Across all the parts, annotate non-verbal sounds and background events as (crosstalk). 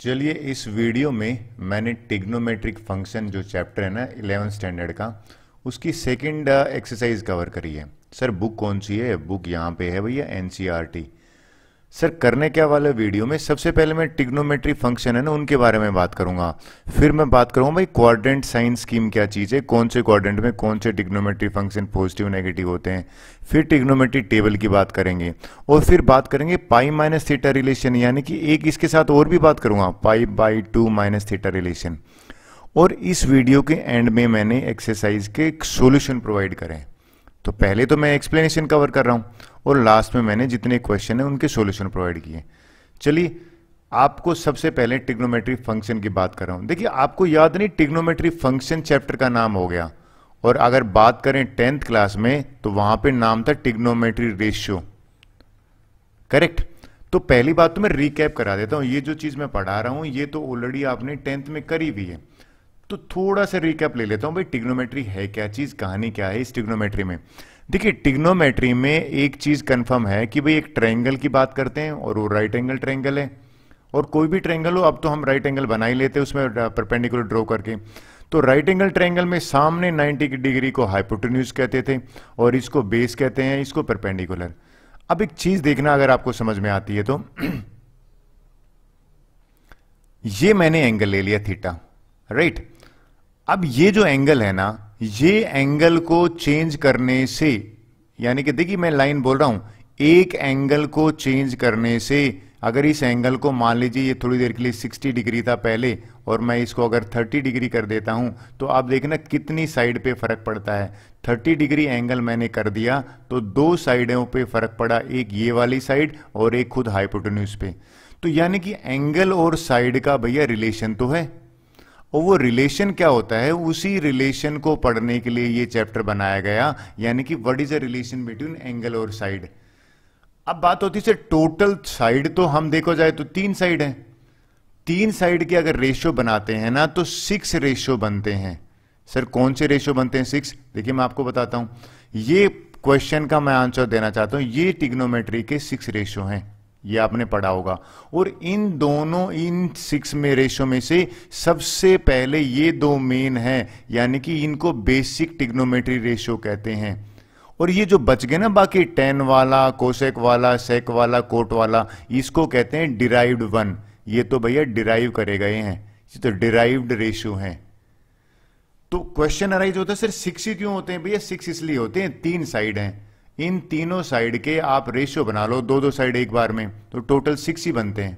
चलिए इस वीडियो में मैंने टिग्नोमेट्रिक फंक्शन जो चैप्टर है ना इलेवन स्टैंडर्ड का उसकी सेकंड एक्सरसाइज कवर करी है सर बुक कौन सी है बुक यहाँ पे है भैया एन सर करने क्या वाले वीडियो में सबसे पहले मैं टिग्नोमेट्री फंक्शन है ना उनके बारे में बात करूंगा फिर मैं बात करूंगा भाई क्वाड्रेंट साइन स्कीम क्या चीज़ है कौन से क्वाड्रेंट में कौन से टिग्नोमेट्री फंक्शन पॉजिटिव नेगेटिव होते हैं फिर टिग्नोमेट्री टेबल की बात करेंगे और फिर बात करेंगे पाई माइनस थीटा रिलेशन यानी कि एक इसके साथ और भी बात करूंगा pi by two minus theta relation और इस वीडियो के एंड में मैंने एक्सरसाइज के सोल्यूशन प्रोवाइड करें तो पहले तो मैं एक्सप्लेनेशन कवर कर रहा हूँ और लास्ट में मैंने जितने क्वेश्चन हैं उनके सोल्यूशन प्रोवाइड किए चलिए आपको सबसे पहले टिग्नोमेट्री फंक्शन की बात कर रहा हूँ देखिए आपको याद नहीं टिग्नोमेट्री फंक्शन चैप्टर का नाम हो गया और अगर बात करें टेंथ क्लास में तो वहां पे नाम था टिग्नोमेट्री रेशियो करेक्ट तो पहली बात तो मैं रिकैप करा देता हूँ ये जो चीज़ मैं पढ़ा रहा हूँ ये तो ऑलरेडी आपने टेंथ में करी भी है तो थोड़ा सा रिकैप ले लेता हूं भाई टिग्नोमेट्री है क्या चीज़ कहानी क्या है इस टिग्नोमेट्री में देखिए टिग्नोमेट्री में एक चीज़ कंफर्म है कि भाई एक ट्रायंगल की बात करते हैं और वो राइट एंगल ट्रायंगल है और कोई भी ट्रायंगल हो अब तो हम राइट एंगल बना ही लेते हैं उसमें परपेंडिकुलर ड्रॉ करके तो राइट एंगल ट्रायंगल में सामने 90 डिग्री को हाइपोटेन्यूज कहते थे और इसको बेस कहते हैं इसको परपेंडिकुलर अब एक चीज़ देखना अगर आपको समझ में आती है तो (clears throat) ये मैंने एंगल ले लिया थीटा राइट right? अब ये जो एंगल है ना ये एंगल को चेंज करने से यानी कि देखिए मैं लाइन बोल रहा हूं एक एंगल को चेंज करने से अगर इस एंगल को मान लीजिए ये थोड़ी देर के लिए 60 डिग्री था पहले और मैं इसको अगर 30 डिग्री कर देता हूं तो आप देखना कितनी साइड पे फर्क पड़ता है 30 डिग्री एंगल मैंने कर दिया तो दो साइडों पे फर्क पड़ा एक ये वाली साइड और एक खुद हाइपोटेन्यूज पे तो यानी कि एंगल और साइड का भैया रिलेशन तो है और वो रिलेशन क्या होता है उसी रिलेशन को पढ़ने के लिए ये चैप्टर बनाया गया यानी कि what is a relation between angle और साइड अब बात होती है टोटल साइड तो हम देखो जाए तो तीन साइड है तीन साइड के अगर रेशियो बनाते हैं ना तो सिक्स रेशियो बनते हैं सर कौन से रेशियो बनते हैं सिक्स देखिए मैं आपको बताता हूं ये क्वेश्चन का मैं आंसर देना चाहता हूं ये टिग्नोमेट्री के सिक्स रेशियो हैं ये आपने पढ़ा होगा और इन दोनों इन सिक्स में रेशो में से सबसे पहले ये दो मेन हैं यानी कि इनको बेसिक टिग्नोमेट्री रेशो कहते हैं और ये जो बच गए ना बाकी टेन वाला कोशेक वाला सेक वाला कोट वाला इसको कहते हैं डिराइव्ड वन ये तो भैया डिराइव करे गए हैं ये तो डिराइव्ड रेशियो हैं तो क्वेश्चन अराइज होता है सर सिक्स ही क्यों होते हैं भैया सिक्स इसलिए होते हैं तीन साइड हैं इन तीनों साइड के आप रेशियो बना लो दो दो साइड एक बार में तो टोटल सिक्स ही बनते हैं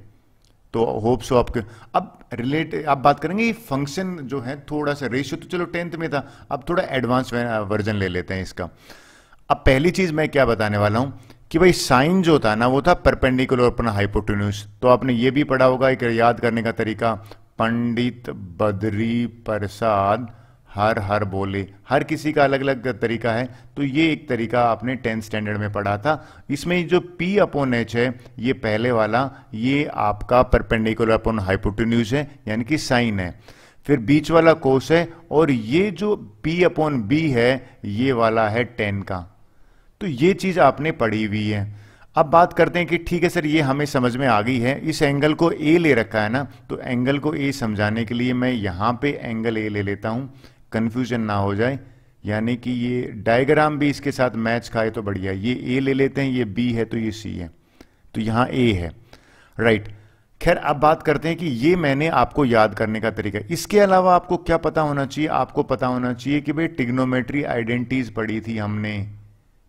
तो होप सो आपके अब रिलेट आप बात करेंगे फंक्शन जो है थोड़ा सा रेशियो तो चलो टेंथ में था अब थोड़ा एडवांस वर्जन ले लेते हैं इसका अब पहली चीज़ मैं क्या बताने वाला हूं कि भाई साइन जो था ना वो था परपेंडिकुलर अपना हाइपोटिन्यूस तो आपने ये भी पढ़ा होगा एक याद करने का तरीका पंडित बद्री प्रसाद हर हर बोले हर किसी का अलग अलग तरीका है तो ये एक तरीका आपने टेंथ स्टैंडर्ड में पढ़ा था इसमें जो पी अपोन एच है ये पहले वाला ये आपका परपेंडिकुलर अपोन हाइपोटेन्यूज है यानी कि साइन है फिर बीच वाला कोस है और ये जो पी अपॉन बी है ये वाला है टेन का तो ये चीज आपने पढ़ी हुई है अब बात करते हैं कि ठीक है सर ये हमें समझ में आ गई है इस एंगल को ए ले रखा है ना तो एंगल को ए समझाने के लिए मैं यहां पे एंगल ए ले लेता हूं कन्फ्यूजन ना हो जाए यानी कि ये डायग्राम भी इसके साथ मैच खाए तो बढ़िया ये ए ले लेते हैं ये बी है तो ये सी है तो यहाँ ए है राइट right. खैर अब बात करते हैं कि ये मैंने आपको याद करने का तरीका इसके अलावा आपको क्या पता होना चाहिए आपको पता होना चाहिए कि भाई टिग्नोमेट्री आइडेंटिटीज पढ़ी थी हमने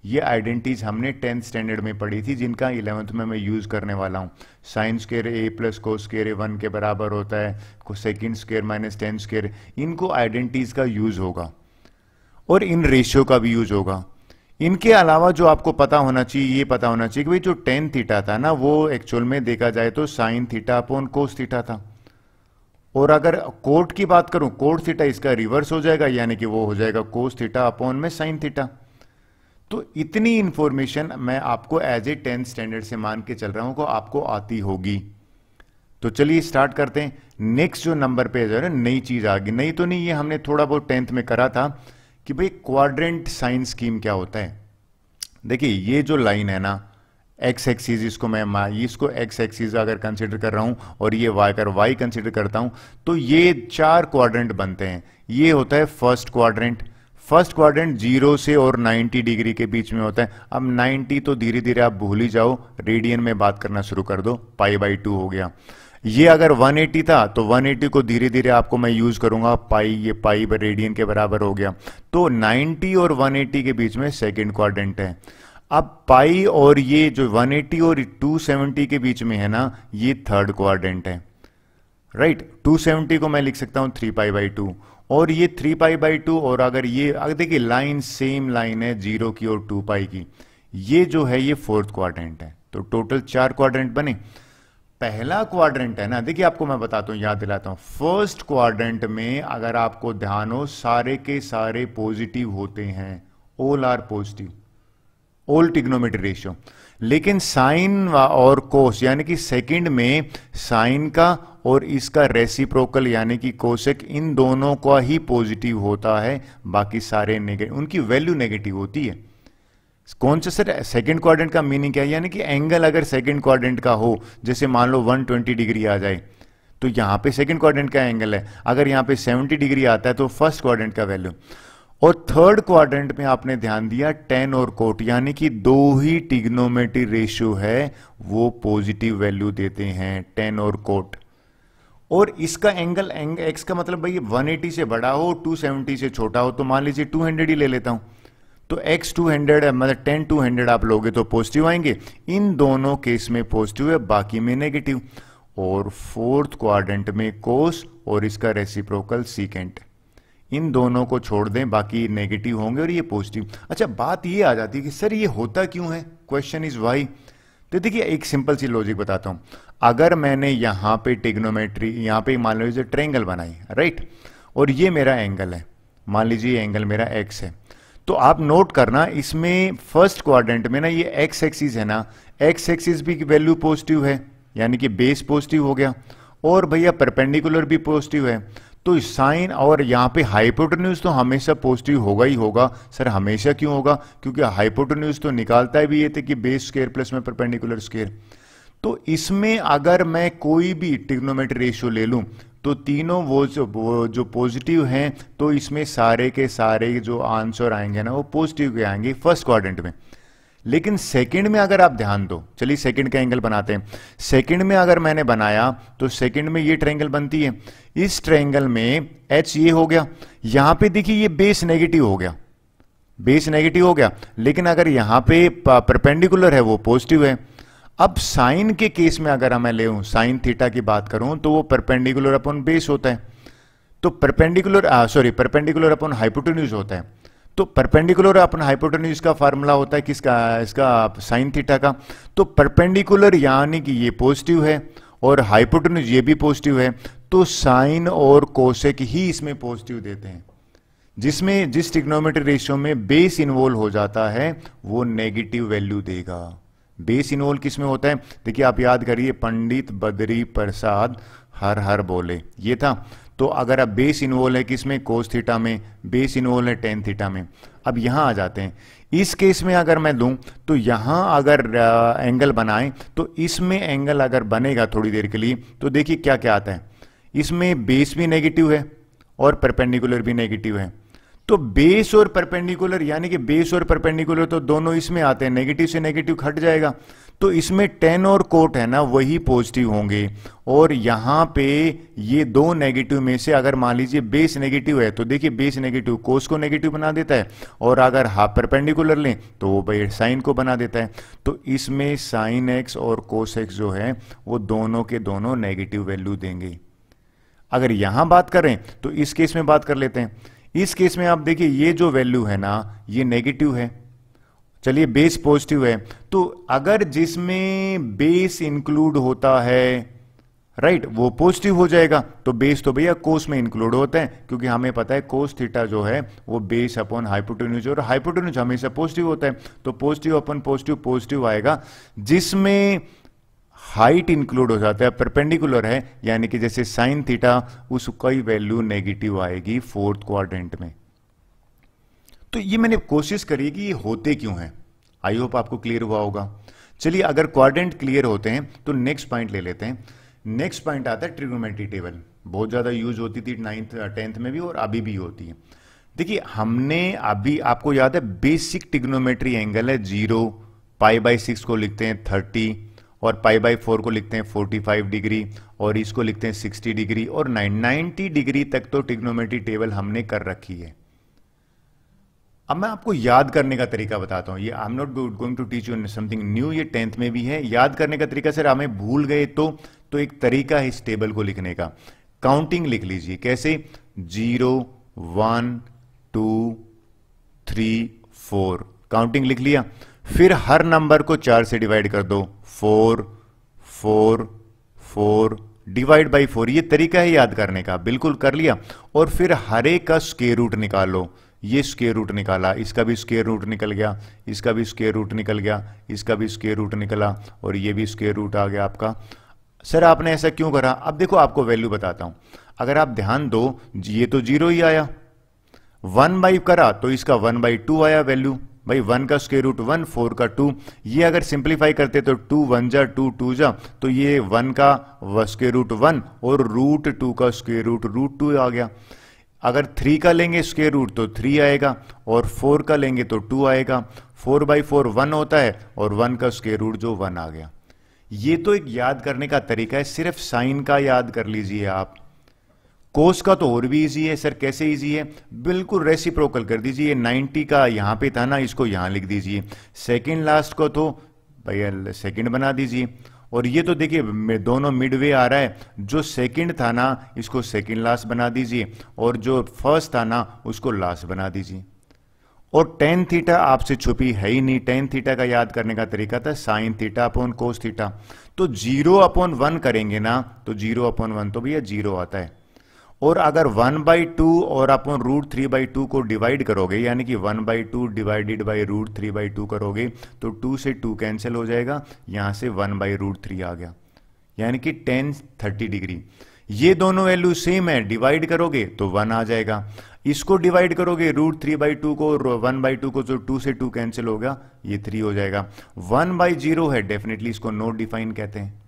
ये आइडेंटिटीज़ हमने टेंथ स्टैंडर्ड में पढ़ी थी जिनका इलेवंथ में मैं यूज़ करने वाला हूँ sine square A plus cos square A one के बराबर होता है second square minus tan square इनको आइडेंटिटीज़ का यूज़ होगा और इन रेशियो का भी यूज़ होगा इनके अलावा जो आपको पता होना चाहिए ये पता होना चाहिए कि भाई जो टेन थीटा था ना वो एक्चुअल में देखा जाए तो sine theta upon cos theta था और अगर कोट की बात करूं कोट थीटा इसका रिवर्स हो जाएगा यानी कि वो हो जाएगा कोस थीटा अपॉन में साइन थीटा तो इतनी इंफॉर्मेशन मैं आपको एज ए टेंथ स्टैंडर्ड से मान के चल रहा हूं को आपको आती होगी तो चलिए स्टार्ट करते हैं नेक्स्ट जो नंबर पे जो है नई चीज आ गई नई तो नहीं ये हमने थोड़ा बहुत टेंथ में करा था कि भाई क्वाड्रेंट साइन स्कीम क्या होता है देखिए ये जो लाइन है ना एक्स एक्सीज इसको मैं इसको एक्स एक्सीज अगर कंसिडर कर रहा हूं और ये वाई अगर वाई कंसिडर करता हूं तो ये चार क्वाड्रेंट बनते हैं ये होता है first quadrant first quadrant zero से और 90 डिग्री के बीच में होता है अब 90 तो धीरे धीरे आप भूल ही जाओ रेडियन में बात करना शुरू कर दो पाई बाई टू हो गया ये अगर 180 था तो 180 को धीरे धीरे आपको मैं यूज करूंगा पाई ये पाई रेडियन के बराबर हो गया तो 90 और 180 के बीच में सेकेंड क्वाड्रेंट है अब पाई और ये जो 180 और 270 के बीच में है ना ये थर्ड क्वाड्रेंट है राइट right? 270 को मैं लिख सकता हूं थ्री पाई बाई टू और ये थ्री पाई बाई टू और अगर ये अगर देखिए लाइन सेम लाइन है जीरो की और टू पाई की ये जो है ये फोर्थ क्वाड्रेंट है तो टोटल चार क्वाड्रेंट बने पहला क्वाड्रेंट है ना देखिए आपको मैं बताता हूं याद दिलाता हूं फर्स्ट क्वाड्रेंट में अगर आपको ध्यान हो सारे के सारे पॉजिटिव होते हैं all are positive all trigonometry ratio लेकिन साइन और कोस यानी कि सेकंड में साइन का और इसका रेसिप्रोकल यानी कि कोशक इन दोनों का ही पॉजिटिव होता है बाकी सारे नेगेटिव उनकी वैल्यू नेगेटिव होती है कौन सा सर सेकेंड क्वाड्रेंट का मीनिंग क्या है यानी कि एंगल अगर सेकेंड क्वाड्रेंट का हो जैसे मान लो 120 डिग्री आ जाए तो यहां पे सेकंड क्वाड्रेंट का एंगल है अगर यहां पे 70 डिग्री आता है तो फर्स्ट क्वाड्रेंट का वैल्यू और थर्ड क्वाड्रेंट में आपने ध्यान दिया टेन और कोट यानी कि दो ही टिग्नोमेट्री रेशियो है वो पॉजिटिव वैल्यू देते हैं टेन और कोट और इसका एंगल एंग, एक्स का मतलब भाई एटी से बड़ा हो टू सेवेंटी से छोटा हो तो मान लीजिए टू हंड्रेड ही ले लेता हूं तो एक्स टू है मतलब टेन टू हंड्रेड आप लोगे तो पॉजिटिव आएंगे इन दोनों केस में पॉजिटिव है बाकी में नेगेटिव और फोर्थ क्वाड्रेंट में कोस और इसका रेसिप्रोकल सीकेंट इन दोनों को छोड़ दें बाकी नेगेटिव होंगे और ये पॉजिटिव अच्छा बात ये आ जाती है कि सर ये होता क्यों है क्वेश्चन इज वाई तो देखिए एक सिंपल सी लॉजिक बताता हूं अगर मैंने यहां पे टिग्नोमेट्री यहां पे मान लीजिए ट्रेंगल बनाई राइट और ये मेरा एंगल है मान लीजिए एंगल मेरा एक्स है तो आप नोट करना इसमें फर्स्ट क्वाड्रेंट में ना ये एक्स एक्सिस है ना एक्स एक्सिस भी वैल्यू पॉजिटिव है यानी कि बेस पॉजिटिव हो गया और भैया परपेंडिकुलर भी पॉजिटिव है तो साइन और यहाँ पे हाइपोटोन्यूज तो हमेशा पॉजिटिव होगा ही होगा सर हमेशा क्यों होगा क्योंकि हाइपोटोन्यूज तो निकालता भी ये थे कि बेस स्केयर प्लस में परपेंडिकुलर स्केयर तो इसमें अगर मैं कोई भी टिग्नोमेट्री रेशियो ले लूँ तो तीनों वो जो वो जो पॉजिटिव हैं तो इसमें सारे के सारे जो आंसर आएंगे ना वो पॉजिटिव के आएंगे फर्स्ट क्वारेंट में लेकिन सेकंड में अगर आप ध्यान दो चलिए सेकंड का एंगल बनाते हैं सेकंड में अगर मैंने बनाया तो सेकंड में ये ट्रेंगल बनती है इस ट्रेंगल में एच ये हो गया यहां पे देखिए ये बेस नेगेटिव हो गया बेस नेगेटिव हो गया लेकिन अगर यहां पे परपेंडिकुलर है वो पॉजिटिव है अब साइन के केस में अगर मैं ले साइन थीटा की बात करूं तो वो परपेंडिकुलर अपॉन बेस होता है तो perpendicular sorry perpendicular upon hypotenuse होता है तो परपेंडिकुलर अपना हाइपोटेन्यूज का फार्मूला होता है किसका इसका साइन थीटा का तो परपेंडिकुलर यानी कि ये पॉजिटिव है और हाइपोटेन्यूज ये भी पॉजिटिव है तो साइन और कोसेक ही इसमें पॉजिटिव देते हैं जिसमें जिस टिग्नोमेट्री रेशियो में बेस इन्वॉल्व हो जाता है वो नेगेटिव वैल्यू देगा बेस इन्वॉल्व किसमें होता है देखिए आप याद करिए पंडित बद्री प्रसाद हर हर बोले ये था तो अगर अब बेस इन्वॉल्व है किसमें कोस थीटा में बेस इन्वॉल्व है टेन थीटा में अब यहां आ जाते हैं इस केस में अगर मैं दूं तो यहां अगर आ, एंगल बनाए तो इसमें एंगल अगर बनेगा थोड़ी देर के लिए तो देखिए क्या क्या आता है इसमें बेस भी नेगेटिव है और परपेंडिकुलर भी नेगेटिव है तो बेस और परपेंडिकुलर यानी कि बेस और परपेंडिकुलर तो दोनों इसमें आते हैं नेगेटिव से नेगेटिव हट जाएगा तो इसमें टेन और कोट है ना वही पॉजिटिव होंगे और यहां पे ये दो नेगेटिव में से अगर मान लीजिए बेस नेगेटिव है तो देखिए बेस नेगेटिव कोस को नेगेटिव बना देता है और अगर हाफ परपेंडिकुलर लें तो वो भाई साइन को बना देता है तो इसमें साइन एक्स और कोस एक्स जो है वो दोनों के दोनों नेगेटिव वैल्यू देंगे अगर यहां बात करें तो इस केस में बात कर लेते हैं इस केस में आप देखिए ये जो वैल्यू है ना ये नेगेटिव है चलिए बेस पॉजिटिव है तो अगर जिसमें बेस इंक्लूड होता है राइट right, वो पॉजिटिव हो जाएगा तो बेस तो भैया कोस में इंक्लूड होते हैं क्योंकि हमें पता है कोस थीटा जो है वो बेस अपॉन हाइपोटेन्यूज और हाइपोटेन्यूज हमेशा पॉजिटिव होता है तो पॉजिटिव अपॉन पॉजिटिव पॉजिटिव आएगा जिसमें हाइट इंक्लूड हो जाता है परपेंडिकुलर है यानी कि जैसे साइन थीटा उसका ही वैल्यू नेगेटिव आएगी फोर्थ क्वाड्रेंट में तो ये मैंने कोशिश करी कि ये होते क्यों हैं आई होप आपको क्लियर हुआ होगा चलिए अगर क्वाड्रेंट क्लियर होते हैं तो नेक्स्ट पॉइंट ले लेते हैं नेक्स्ट पॉइंट आता है ट्रिग्नोमेट्री टेबल बहुत ज़्यादा यूज होती थी नाइन्थ टेंथ uh, में भी और अभी भी होती है देखिए हमने अभी आपको याद है बेसिक टिग्नोमेट्री एंगल है जीरो पाई बाई सिक्स को लिखते हैं थर्टी और पाई बाई फोर को लिखते हैं फोर्टी फाइव डिग्री और इसको लिखते हैं सिक्सटी डिग्री और नाइनटी डिग्री तक तो टिग्नोमेट्री टेबल हमने कर रखी है अब मैं आपको याद करने का तरीका बताता हूं ये I am not going to teach you something new ये टेंथ में भी है याद करने का तरीका सर हमें भूल गए तो तो एक तरीका है इस टेबल को लिखने का काउंटिंग लिख लीजिए कैसे zero one two three four counting लिख लिया फिर हर नंबर को चार से डिवाइड कर दो four four four divide by four ये तरीका है याद करने का बिल्कुल कर लिया और फिर हर एक का स्केयर रूट निकालो ये स्केयर रूट निकाला इसका भी स्केयर रूट निकल गया इसका भी स्केयर रूट निकल गया इसका भी स्केयर रूट निकला और ये भी स्केयर रूट आ गया आपका सर आपने ऐसा क्यों करा अब देखो आपको वैल्यू बताता हूं अगर आप ध्यान दो ये तो जीरो ही आया वन बाई करा तो इसका वन बाई टू आया वैल्यू भाई वन का स्क्वेयर रूट वन फोर का टू ये अगर सिंप्लीफाई करते तो टू वन जा टू टू जा तो ये वन का स्क्वेयर रूट वन और रूट टू का स्क्वेयर रूट रूट टू आ गया अगर थ्री का लेंगे स्क्वेयर रूट तो थ्री आएगा और फोर का लेंगे तो टू आएगा फोर बाई फोर वन होता है और वन का स्क्वेयर रूट जो वन आ गया ये तो एक याद करने का तरीका है सिर्फ साइन का याद कर लीजिए आप कोस का तो और भी इजी है सर कैसे इजी है बिल्कुल रेसिप्रोकल कर दीजिए 90 का यहाँ पे था ना इसको यहाँ लिख दीजिए सेकंड लास्ट को तो भैया सेकंड बना दीजिए और ये तो देखिए दोनों मिडवे आ रहा है जो सेकंड था ना इसको सेकंड लास्ट बना दीजिए और जो फर्स्ट था ना उसको लास्ट बना दीजिए और टेन थीटा आपसे छुपी है ही नहीं टेन थीटा का याद करने का तरीका था sine theta upon cos theta तो जीरो अपॉन वन करेंगे ना तो जीरो अपॉन वन तो भैया जीरो आता है और अगर वन बाई टू और अपन रूट थ्री बाई टू को डिवाइड करोगे यानी कि one by two divided by root three by two करोगे तो टू से टू कैंसिल हो जाएगा यहां से वन बाई रूट थ्री आ गया यानी कि टेन थर्टी डिग्री ये दोनों वैल्यू सेम है डिवाइड करोगे तो वन आ जाएगा इसको डिवाइड करोगे रूट थ्री बाई टू को और वन बाई टू को जो टू से टू कैंसिल होगा ये थ्री हो जाएगा वन बाई जीरो है डेफिनेटली इसको नोट डिफाइन कहते हैं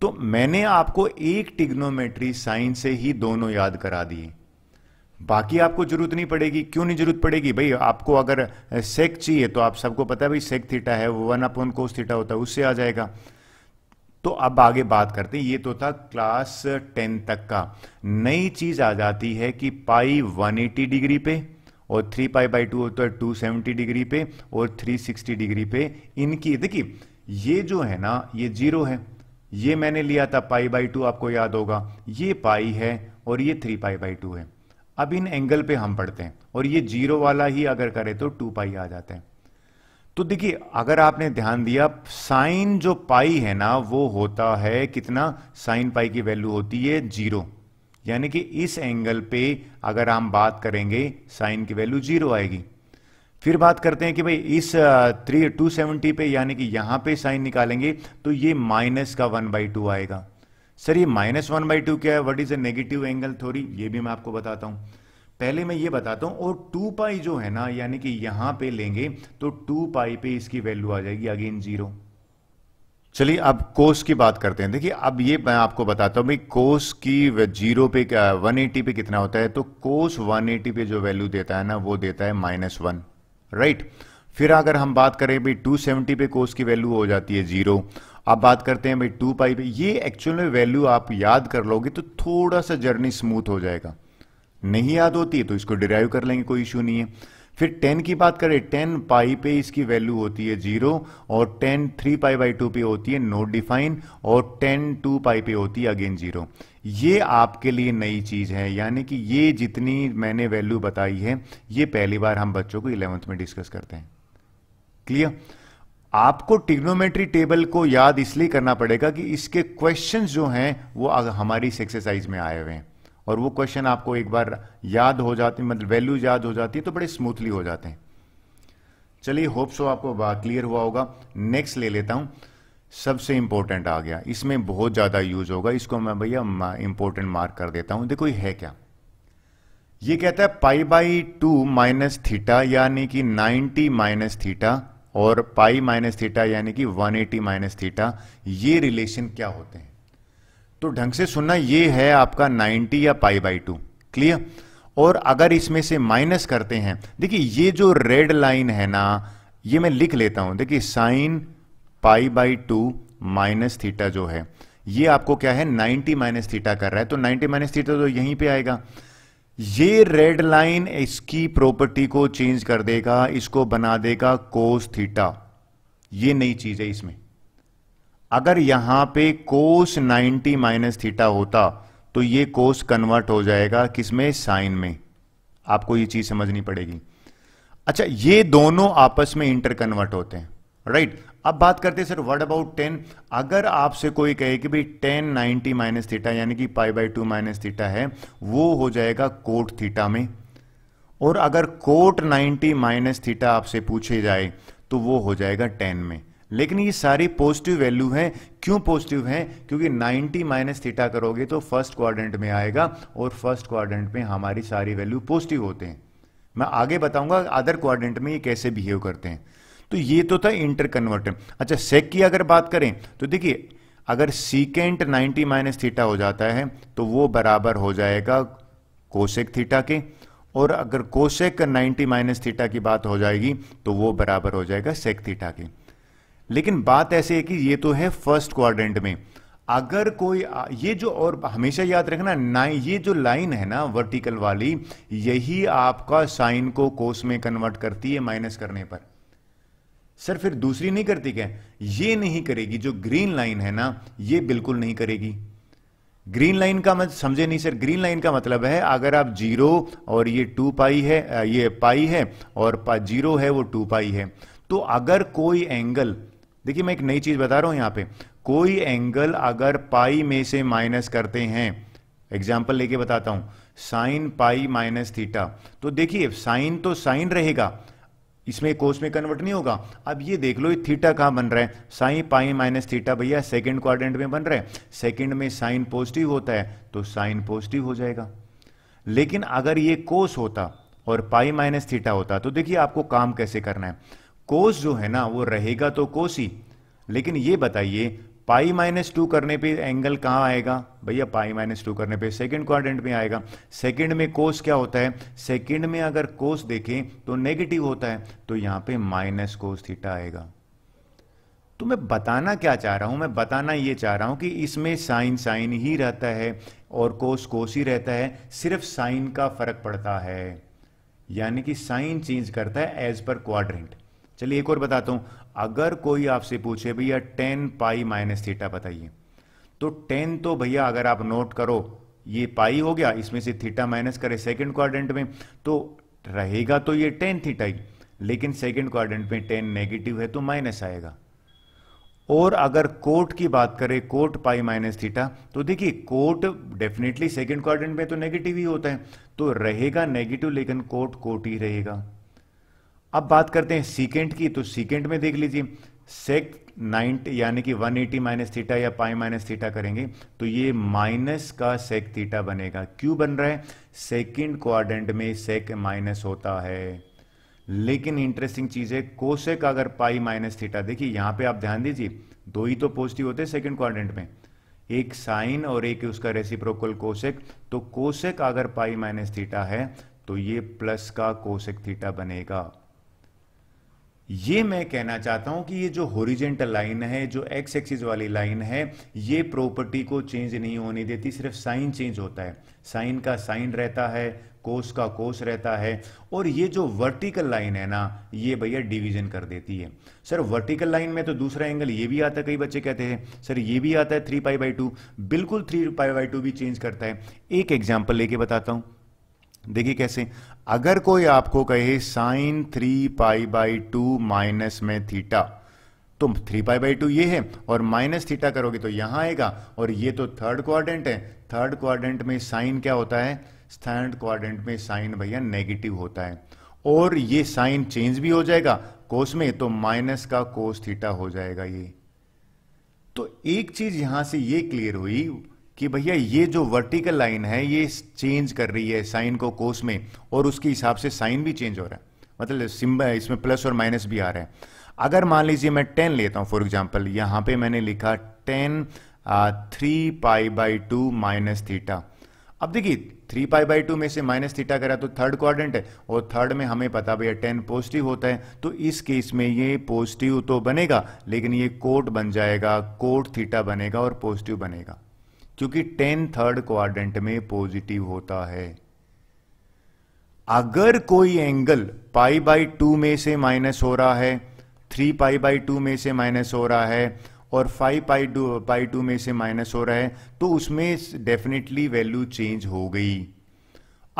तो मैंने आपको एक टिग्नोमेट्री साइन से ही दोनों याद करा दिए बाकी आपको जरूरत नहीं पड़ेगी क्यों नहीं जरूरत पड़ेगी भाई आपको अगर सेक चाहिए तो आप सबको पता है भाई सेक थीटा है वो वन अपन कोस थीटा होता है उससे आ जाएगा तो अब आगे बात करते हैं ये तो था क्लास टेन तक का नई चीज आ जाती है कि पाई 180 डिग्री पे और थ्री पाई बाई टू होता है टू सेवेंटी डिग्री पे और सिक्सटी डिग्री पे इनकी देखिए ये जो है ना ये जीरो है ये मैंने लिया था पाई बाई टू आपको याद होगा ये पाई है और ये थ्री पाई बाई टू है अब इन एंगल पे हम पढ़ते हैं और ये जीरो वाला ही अगर करें तो टू पाई आ जाते हैं तो देखिए अगर आपने ध्यान दिया साइन जो पाई है ना वो होता है कितना साइन पाई की वैल्यू होती है जीरो यानी कि इस एंगल पे अगर हम बात करेंगे साइन की वैल्यू जीरो आएगी फिर बात करते हैं कि भाई इस थ्री टू सेवेंटी पे यानी कि यहां पे साइन निकालेंगे तो ये माइनस का वन बाई टू आएगा सर ये माइनस वन बाई टू क्या है what is a negative angle थोड़ी ये भी मैं आपको बताता हूं पहले मैं ये बताता हूं और टू पाई जो है ना यानी कि यहां पे लेंगे तो टू पाई पे इसकी वैल्यू आ जाएगी अगेन जीरो चलिए अब कोस की बात करते हैं देखिए अब ये मैं आपको बताता हूं भाई कोस की जीरो पे वन एटी पे कितना होता है तो कोस वन एटी पे जो वैल्यू देता है ना वो देता है माइनस वन राइट फिर अगर हम बात करें भाई सेवेंटी पे कोस की वैल्यू हो जाती है जीरो आप बात करते हैं भाई टू पाई पे ये एक्चुअल में वैल्यू आप याद कर लोगे तो थोड़ा सा जर्नी स्मूथ हो जाएगा नहीं याद होती है तो इसको डिराइव कर लेंगे कोई इशू नहीं है फिर टेन की बात करें टेन पाई पे इसकी वैल्यू होती है जीरो और tan three pi by two पे होती है नोट डिफाइन और टेन टू पाई पे होती है अगेन जीरो ये आपके लिए नई चीज है यानी कि ये जितनी मैंने वैल्यू बताई है ये पहली बार हम बच्चों को इलेवंथ में डिस्कस करते हैं क्लियर आपको टिग्नोमेट्री टेबल को याद इसलिए करना पड़ेगा कि इसके क्वेश्चंस जो हैं वो हमारी इस एक्सरसाइज में आए हुए हैं और वो क्वेश्चन आपको एक बार याद हो जाते मतलब वैल्यू याद हो जाती है तो बड़े स्मूथली हो जाते हैं चलिए होप सो आपको क्लियर हुआ होगा नेक्स्ट ले लेता हूं सबसे इंपॉर्टेंट आ गया इसमें बहुत ज़्यादा यूज़ होगा इसको मैं भैया इंपॉर्टेंट मार्क कर देता हूं देखो ये है क्या ये कहता है pi by two minus theta यानी कि 90 माइनस थीटा और पाई माइनस थीटा यानी कि 180 एटी माइनस थीटा ये रिलेशन क्या होते हैं तो ढंग से सुनना ये है आपका 90 या पाई बाई टू क्लियर और अगर इसमें से माइनस करते हैं देखिए ये जो रेड लाइन है ना ये मैं लिख लेता हूं देखिए sine pi by two minus theta जो है ये आपको क्या है 90 माइनस थीटा कर रहा है तो 90 माइनस थीटा तो यहीं पे आएगा ये रेड लाइन इसकी प्रॉपर्टी को चेंज कर देगा इसको बना देगा कोस थीटा ये नई चीज है इसमें अगर यहां पे कोस 90 माइनस थीटा होता तो ये कोस कन्वर्ट हो जाएगा किसमें साइन में आपको ये चीज समझनी पड़ेगी अच्छा ये दोनों आपस में इंटर कन्वर्ट होते हैं राइट right? अब बात करते हैं सर वर्ड अबाउट टेन अगर आपसे कोई कहे कि भाई टेन नाइनटी माइनस थीटा यानी कि pi by two minus theta है वो हो जाएगा कोट थीटा में और अगर कोट नाइनटी माइनस थीटा आपसे पूछे जाए तो वो हो जाएगा टेन में लेकिन ये सारी पॉजिटिव वैल्यू है क्यों पॉजिटिव है क्योंकि 90 माइनस थीटा करोगे तो फर्स्ट क्वाड्रेंट में आएगा और फर्स्ट क्वाड्रेंट में हमारी सारी वैल्यू पॉजिटिव होते हैं मैं आगे बताऊंगा अदर क्वाड्रेंट में ये कैसे बिहेव करते हैं तो ये तो था इंटर कन्वर्टर अच्छा सेक की अगर बात करें तो देखिए अगर सीकेंट 90 माइनस थीटा हो जाता है तो वो बराबर हो जाएगा कोशेक थीटा के और अगर कोशेक 90 माइनस थीटा की बात हो जाएगी तो वो बराबर हो जाएगा सेक थीटा के लेकिन बात ऐसे है कि ये तो है फर्स्ट क्वाड्रेंट में अगर कोई ये जो और हमेशा याद रखना ना ये जो लाइन है ना वर्टिकल वाली यही आपका साइन को कोस में कन्वर्ट करती है माइनस करने पर सर फिर दूसरी नहीं करती क्या ये नहीं करेगी जो ग्रीन लाइन है ना ये बिल्कुल नहीं करेगी ग्रीन लाइन का मत समझे नहीं सर ग्रीन लाइन का मतलब है अगर आप जीरो और ये टू पाई है ये पाई है और जीरो है वो टू पाई है तो अगर कोई एंगल देखिए मैं एक नई चीज बता रहा हूं यहां पे कोई एंगल अगर पाई में से माइनस करते हैं एग्जाम्पल लेके बताता हूं साइन पाई माइनस थीटा तो देखिए साइन तो साइन रहेगा इसमें कोस में कन्वर्ट नहीं होगा अब ये देख लो ये थीटा कहाँ बन रहा है साइन पाई माइनस थीटा भैया सेकंड क्वाड्रेंट में बन रहा है सेकंड में साइन पॉजिटिव होता है तो साइन पॉजिटिव हो जाएगा लेकिन अगर ये कोस होता और पाई माइनस थीटा होता तो देखिए आपको काम कैसे करना है कोस जो है ना वो रहेगा तो कोस ही लेकिन ये बताइए पाई माइनस टू करने पे एंगल कहाँ आएगा भैया पाई माइनस टू करने पे सेकंड क्वाड्रेंट में आएगा सेकंड में कोस क्या होता है सेकंड में अगर कोस देखें तो नेगेटिव होता है तो यहां पे माइनस कोस थीटा आएगा तो मैं बताना क्या चाह रहा हूं मैं बताना ये चाह रहा हूं कि इसमें साइन साइन ही रहता है और कोस कोस ही रहता है सिर्फ साइन का फर्क पड़ता है यानी कि साइन चेंज करता है एज पर क्वाड्रेंट चलिए एक और बताता हूं अगर कोई आपसे पूछे भैया टेन पाई माइनस थीटा बताइए तो टेन तो भैया अगर आप नोट करो ये पाई हो गया इसमें से थीटा माइनस करें सेकंड क्वाड्रेंट में तो रहेगा तो ये टेन थीटा ही लेकिन सेकंड क्वाड्रेंट में टेन नेगेटिव है तो माइनस आएगा और अगर कोट की बात करें कोट पाई माइनस थीटा तो देखिए कोट डेफिनेटली सेकंड क्वाड्रेंट में तो नेगेटिव ही होता है तो रहेगा नेगेटिव लेकिन कोट कोट ही रहेगा अब बात करते हैं सीकेंट की तो सीकेंट में देख लीजिए सेक नाइंट यानी कि 180 एटी माइनस थीटा या पाई माइनस थीटा करेंगे तो ये माइनस का सेक थीटा बनेगा क्यों बन रहा है सेकेंड क्वाड्रेंट में सेक माइनस होता है लेकिन इंटरेस्टिंग चीज है कोसेक अगर पाई माइनस थीटा देखिए यहां पे आप ध्यान दीजिए दो ही तो पॉजिटिव होते हैं सेकेंड क्वाड्रेंट में एक साइन और एक उसका रेसिप्रोकल कोसेक तो कोसेक अगर पाई माइनस थीटा है तो ये प्लस का कोसेक थीटा बनेगा ये मैं कहना चाहता हूं कि ये जो होरिजेंटल लाइन है जो एक्स एक्सिस वाली लाइन है ये प्रॉपर्टी को चेंज नहीं होने देती सिर्फ साइन चेंज होता है साइन का साइन रहता है कोस का कोस रहता है और ये जो वर्टिकल लाइन है ना ये भैया डिवीजन कर देती है सर वर्टिकल लाइन में तो दूसरा एंगल ये भी आता है कई बच्चे कहते हैं सर ये भी आता है थ्री पाई बाई टू बिल्कुल थ्री पाई बाई टू भी चेंज करता है एक एग्जाम्पल लेके बताता हूं देखिए कैसे अगर कोई आपको कहे sine three pi by two minus में थीटा तो थ्री पाई बाई टू ये है और माइनस थीटा करोगे तो यहां आएगा और ये तो थर्ड क्वाड्रेंट है थर्ड क्वाड्रेंट में साइन क्या होता है थर्ड क्वाड्रेंट में साइन भैया नेगेटिव होता है और ये साइन चेंज भी हो जाएगा कोस में तो माइनस का कोस थीटा हो जाएगा ये तो एक चीज यहां से ये क्लियर हुई कि भैया ये जो वर्टिकल लाइन है ये चेंज कर रही है साइन को कोस में और उसके हिसाब से साइन भी चेंज हो रहा है मतलब सिम्बल इसमें प्लस और माइनस भी आ रहा है अगर मान लीजिए मैं टेन लेता हूँ फॉर एग्जाम्पल यहाँ पे मैंने लिखा tan three pi by two minus theta अब देखिए थ्री पाई बाई टू में से माइनस थीटा करा तो थर्ड क्वाड्रेंट है और थर्ड में हमें पता भैया टेन पॉजिटिव होता है तो इस केस में ये पॉजिटिव तो बनेगा लेकिन ये कोट बन जाएगा कोट थीटा बनेगा और पॉजिटिव बनेगा क्योंकि टेन थर्ड क्वाड्रेंट में पॉजिटिव होता है अगर कोई एंगल पाई बाई टू में से माइनस हो रहा है थ्री पाई बाई टू में से माइनस हो रहा है और five pi two pi two में से माइनस हो रहा है तो उसमें डेफिनेटली वैल्यू चेंज हो गई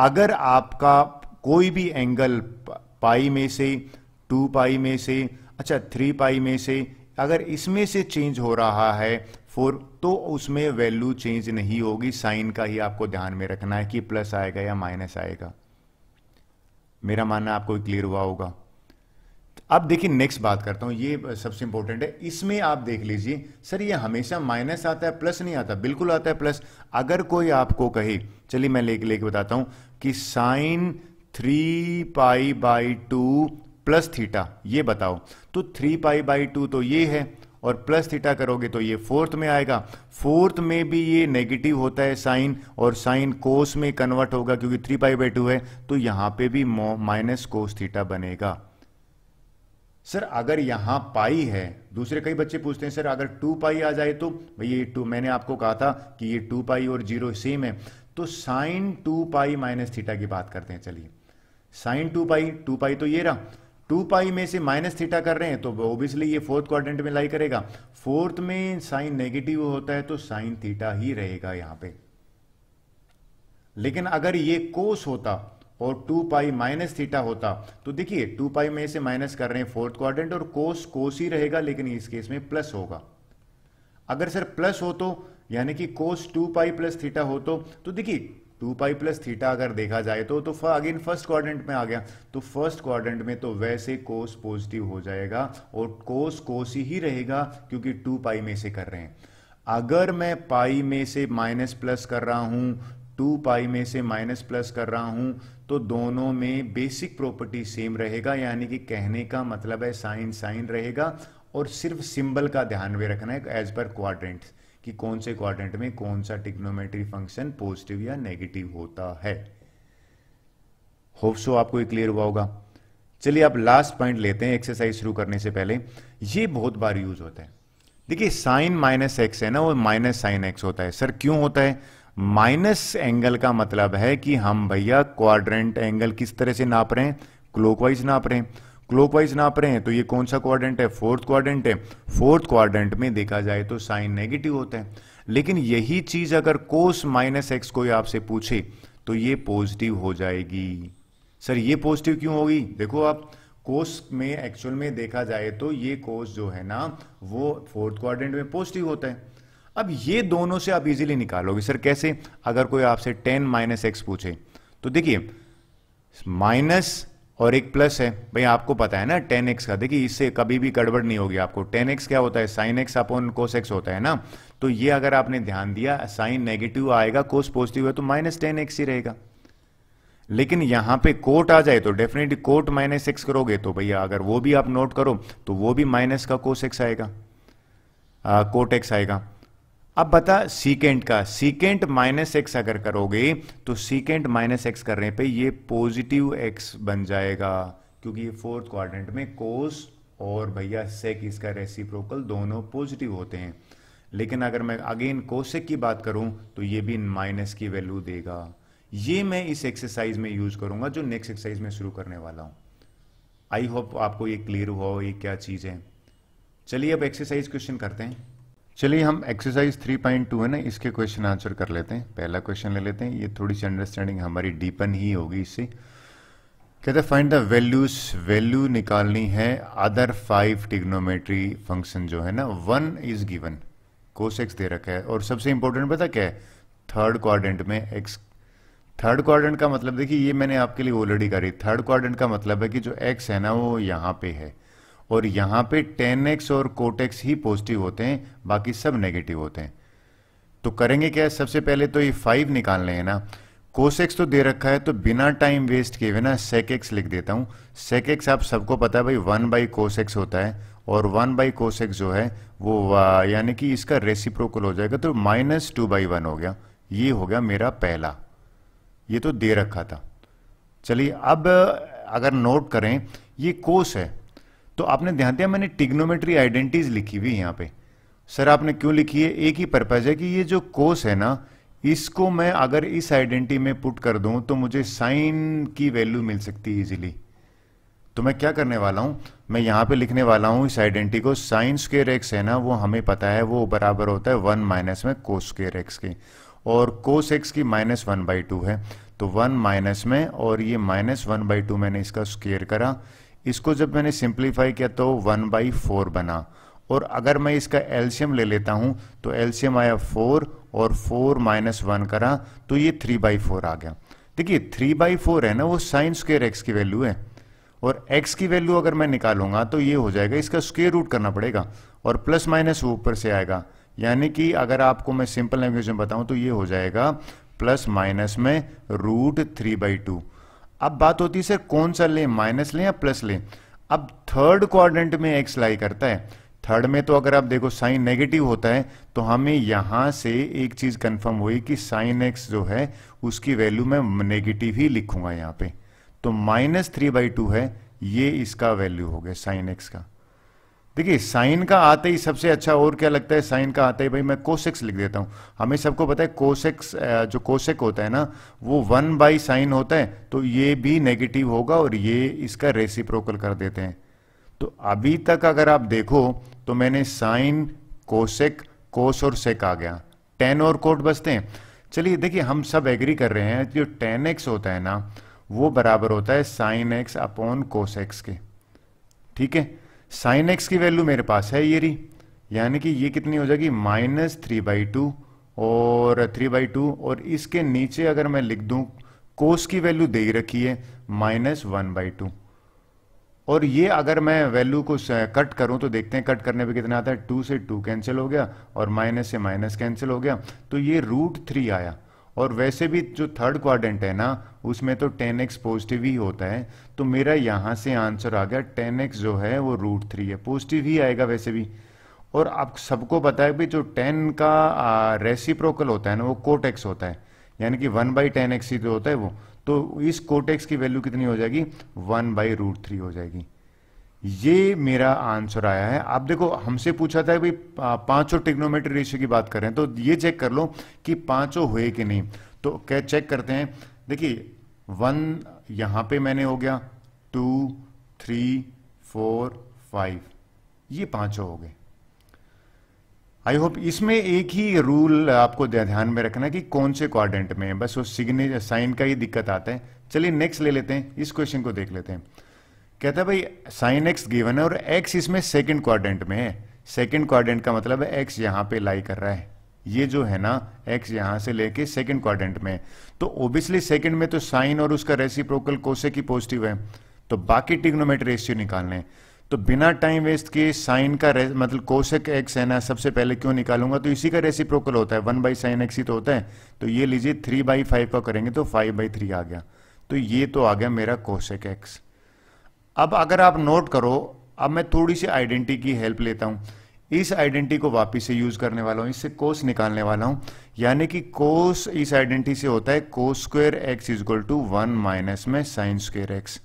अगर आपका कोई भी एंगल पाई में से टू पाई में से अच्छा थ्री पाई में से अगर इसमें से चेंज हो रहा है फोर तो उसमें वैल्यू चेंज नहीं होगी साइन का ही आपको ध्यान में रखना है कि प्लस आएगा या माइनस आएगा मेरा मानना आपको क्लियर हुआ होगा अब देखिए नेक्स्ट बात करता हूं ये सबसे इंपॉर्टेंट है इसमें आप देख लीजिए सर ये हमेशा माइनस आता है प्लस नहीं आता बिल्कुल आता है प्लस अगर कोई आपको कहे चलिए मैं लेके लेके बताता हूं कि sine three pi by two plus theta ये बताओ तो थ्री पाई बाई टू तो ये है और प्लस थीटा करोगे तो ये फोर्थ में आएगा फोर्थ में भी ये नेगेटिव होता है साइन और साइन कोस में कन्वर्ट होगा क्योंकि थ्री पाई बाई टू है तो यहां पे भी माइनस कोस थीटा बनेगा सर अगर यहां पाई है दूसरे कई बच्चे पूछते हैं सर अगर टू पाई आ जाए तो भैया ये टू मैंने आपको कहा था कि ये टू पाई और जीरो सेम है तो sine two pi minus theta की बात करते हैं चलिए sine two pi two pi तो ये रहा टू पाई में से माइनस थीटा कर रहे हैं तो ओबियसली ये फोर्थ क्वाड्रेंट में लाई करेगा फोर्थ में साइन नेगेटिव होता है तो साइन थीटा ही रहेगा यहां पे लेकिन अगर ये कोस होता और टू पाई माइनस थीटा होता तो देखिए टू पाई में से माइनस कर रहे हैं फोर्थ क्वाड्रेंट और कोस कोस ही रहेगा लेकिन इस केस में प्लस होगा अगर सर प्लस हो तो यानी कि cos two pi plus theta हो तो, तो देखिए टू पाई प्लस थीटा अगर देखा जाए तो तो अगेन फर्स्ट क्वाड्रेंट में आ गया तो फर्स्ट क्वाड्रेंट में तो वैसे कोस पॉजिटिव हो जाएगा और कोस कोस ही रहेगा क्योंकि टू पाई में से कर रहे हैं अगर मैं पाई में से माइनस प्लस कर रहा हूं टू पाई में से माइनस प्लस कर रहा हूं तो दोनों में बेसिक प्रॉपर्टी सेम रहेगा यानी कि कहने का मतलब है साइन साइन रहेगा और सिर्फ सिंबल का ध्यान में रखना है एज पर क्वाड्रेंट्स कि कौन से क्वाड्रेंट में कौन सा टिक्नोमेट्री फंक्शन पॉजिटिव या नेगेटिव होता है होप सो आपको ये क्लियर हुआ होगा चलिए आप लास्ट पॉइंट लेते हैं एक्सरसाइज शुरू करने से पहले ये बहुत बार यूज होता है देखिए साइन माइनस एक्स है ना वो माइनस साइन एक्स होता है सर क्यों होता है माइनस एंगल का मतलब है कि हम भैया क्वाड्रेंट एंगल किस तरह से नाप रहे हैं क्लोकवाइज नाप रहे हैं क्लोकवाइज नाप रहे हैं तो ये कौन सा क्वाड्रेंट है फोर्थ क्वाड्रेंट है फोर्थ क्वाड्रेंट में देखा जाए तो साइन नेगेटिव होते हैं लेकिन यही चीज अगर कोस माइनस एक्स कोई आपसे पूछे तो ये पॉजिटिव हो जाएगी सर ये पॉजिटिव क्यों होगी देखो आप कोस में एक्चुअल में देखा जाए तो ये कोस जो है ना वो फोर्थ क्वाड्रेंट में पॉजिटिव होता है अब ये दोनों से आप इजीली निकालोगे सर कैसे अगर कोई आपसे टेन माइनस एक्स पूछे तो देखिए माइनस और एक प्लस है भाई आपको पता है ना टेन एक्स का देखिए इससे कभी भी गड़बड़ नहीं होगी आपको टेन एक्स क्या होता है sine x upon cos x होता है ना तो ये अगर आपने ध्यान दिया साइन नेगेटिव आएगा कोस पॉजिटिव है तो माइनस टेन एक्स ही रहेगा लेकिन यहां पे कोट आ जाए तो डेफिनेटली कोट माइनस एक्स करोगे तो भैया अगर वो भी आप नोट करो तो वो भी माइनस का कोस एक्स आएगा आ, कोट एक्स आएगा अब बता सीकेंट का सीकेंट माइनस एक्स अगर करोगे तो सीकेंट माइनस एक्स करने पे ये पॉजिटिव एक्स बन जाएगा क्योंकि ये फोर्थ क्वाड्रेंट में कोस और भैया सेक इसका रेसिप्रोकल दोनों पॉजिटिव होते हैं लेकिन अगर मैं अगेन कोसेक की बात करूं तो ये भी माइनस की वैल्यू देगा ये मैं इस एक्सरसाइज में यूज करूंगा जो नेक्स्ट एक्सरसाइज में शुरू करने वाला हूं आई होप आपको ये क्लियर हुआ हो ये क्या चीज़ है चलिए अब एक्सरसाइज क्वेश्चन करते हैं चलिए हम एक्सरसाइज 3.2 है ना इसके क्वेश्चन आंसर कर लेते हैं पहला क्वेश्चन ले लेते हैं ये थोड़ी सी अंडरस्टैंडिंग हमारी डीपन ही होगी इससे कहते हैं फाइंड द वैल्यूज वैल्यू निकालनी है अदर फाइव टिग्नोमेट्री फंक्शन जो है ना one is given cos x दे रखा है और सबसे इंपॉर्टेंट पता क्या है थर्ड क्वारेंट में एक्स थर्ड क्वारेंट का मतलब देखिए ये मैंने आपके लिए ऑलरेडी करी थर्ड क्वारेंट का मतलब है कि जो एक्स है ना वो यहाँ पे है और यहां पे टेन एक्स और कोटेक्स ही पॉजिटिव होते हैं बाकी सब नेगेटिव होते हैं तो करेंगे क्या सबसे पहले तो ये फाइव निकालने हैं ना कोसेक्स तो दे रखा है तो बिना टाइम वेस्ट किए हुए ना सेकेक्स लिख देता सेक सेकेक्स आप सबको पता है भाई वन बाई कोसेक्स होता है और वन बाई कोसेक्स जो है वो यानी कि इसका रेसिप्रोकल हो जाएगा तो माइनस टू बाई वन हो गया ये हो गया मेरा पहला ये तो दे रखा था चलिए अब अगर नोट करें ये कोस है तो आपने ध्यान दिया मैंने टिग्नोमेट्री आइडेंटिटीज लिखी हुई यहां पे सर आपने क्यों लिखी है एक ही पर्पज है कि ये जो कोस है ना इसको मैं अगर इस आइडेंटिटी में पुट कर दूं तो मुझे साइन की वैल्यू मिल सकती है इजिली तो मैं क्या करने वाला हूं मैं यहां पे लिखने वाला हूं इस आइडेंटिटी को साइन स्केयर एक्स है ना वो हमें पता है वो बराबर होता है वन माइनस में कोस स्केयर एक्स की और कोस एक्स की माइनस वन बाई टू है तो वन माइनस में और ये माइनस वन बाई टू मैंने इसका स्केयर करा इसको जब मैंने सिंप्लीफाई किया तो वन बाई फोर बना और अगर मैं इसका एल्शियम ले लेता हूं तो एल्शियम आया फोर और फोर माइनस वन करा तो ये थ्री बाई फोर आ गया देखिए थ्री बाई फोर है ना वो साइन स्क्र एक्स की वैल्यू है और एक्स की वैल्यू अगर मैं निकालूंगा तो ये हो जाएगा इसका स्क्वेयर रूट करना पड़ेगा और प्लस माइनस वो ऊपर से आएगा यानी कि अगर आपको मैं सिंपल लैंग्वेज में बताऊं तो ये हो जाएगा प्लस माइनस में रूट थ्री बाई टू अब बात होती है सर कौन सा लें माइनस लें या प्लस लें अब थर्ड क्वाड्रेंट में एक्स लाई करता है थर्ड में तो अगर आप देखो साइन नेगेटिव होता है तो हमें यहां से एक चीज़ कंफर्म हुई कि साइन एक्स जो है उसकी वैल्यू मैं नेगेटिव ही लिखूंगा यहां पे तो माइनस थ्री बाई टू है ये इसका वैल्यू हो गया साइन एक्स का देखिए साइन का आते ही सबसे अच्छा और क्या लगता है साइन का आते ही भाई मैं कोसेक्स लिख देता हूँ हमें सबको पता है कोसेक्स जो कोसेक होता है ना वो वन बाई साइन होता है तो ये भी नेगेटिव होगा और ये इसका रेसिप्रोकल कर देते हैं तो अभी तक अगर आप देखो तो मैंने साइन कोसेक कोस और सेक आ गया टेन और कोट बचते हैं चलिए देखिए हम सब एग्री कर रहे हैं जो टेन एक्स होता है ना वो बराबर होता है साइन एक्स अपॉन कोसेक्स के ठीक है साइन एक्स की वैल्यू मेरे पास है ये रही यानी कि ये कितनी हो जाएगी माइनस थ्री बाई टू और थ्री बाई टू और इसके नीचे अगर मैं लिख दूं कोस की वैल्यू दे रखी है माइनस वन बाई टू और ये अगर मैं वैल्यू को कट करूं तो देखते हैं कट करने पे कितना आता है टू से टू कैंसिल हो गया और माइनस से माइनस कैंसिल हो गया तो ये रूट थ्री आया और वैसे भी जो थर्ड क्वाड्रेंट है ना उसमें तो टेन एक्स पॉजिटिव ही होता है तो मेरा यहाँ से आंसर आ गया टेन एक्स जो है वो रूट थ्री है पॉजिटिव ही आएगा वैसे भी और आप सबको पता है भी जो टेन का रेसिप्रोकल होता है ना वो कोटेक्स होता है यानी कि वन बाई टेन एक्स ही तो होता है वो तो इस कोटेक्स की वैल्यू कितनी हो जाएगी वन बाई रूट थ्री हो जाएगी ये मेरा आंसर आया है आप देखो हमसे पूछा था भाई पांचों टेक्नोमेट्री रेशियो की बात करें तो ये चेक कर लो कि पांचों हुए कि नहीं तो क्या चेक करते हैं देखिए वन यहां पे मैंने हो गया टू थ्री फोर फाइव ये पांचों हो गए आई होप इसमें एक ही रूल आपको ध्यान में रखना कि कौन से क्वारेंट में है बस वो सिग्नेचर साइन का ही दिक्कत आता है चलिए नेक्स्ट ले लेते हैं इस क्वेश्चन को देख लेते हैं कहता है भाई साइन एक्स गिवन है और एक्स इसमें सेकंड क्वाड्रेंट में है सेकंड क्वाड्रेंट का मतलब है एक्स यहां पे लाई कर रहा है ये जो है ना एक्स यहां से लेके सेकंड क्वाड्रेंट तो में तो ओब्वियसली सेकंड में तो साइन और उसका रेसिप्रोकल कोसे की पॉजिटिव है तो बाकी टिग्नोमेट रेशियो निकालने तो बिना टाइम वेस्ट किए साइन का मतलब कोसेक एक्स है ना सबसे पहले क्यों निकालूंगा तो इसी का रेसिप्रोकल होता है वन बाई साइन एक्स ही तो होता है तो ये लीजिए थ्री बाई फाइव का करेंगे तो फाइव बाई थ्री आ गया तो ये तो आ गया मेरा कोसेक एक्स अब अगर आप नोट करो अब मैं थोड़ी सी आइडेंटिटी की हेल्प लेता हूं इस आइडेंटिटी को वापिस से यूज करने वाला हूं इससे कोस निकालने वाला हूं यानी कि कोस इस आइडेंटिटी से होता है cos square x equal to one minus में साइन स्क्वेयर एक्स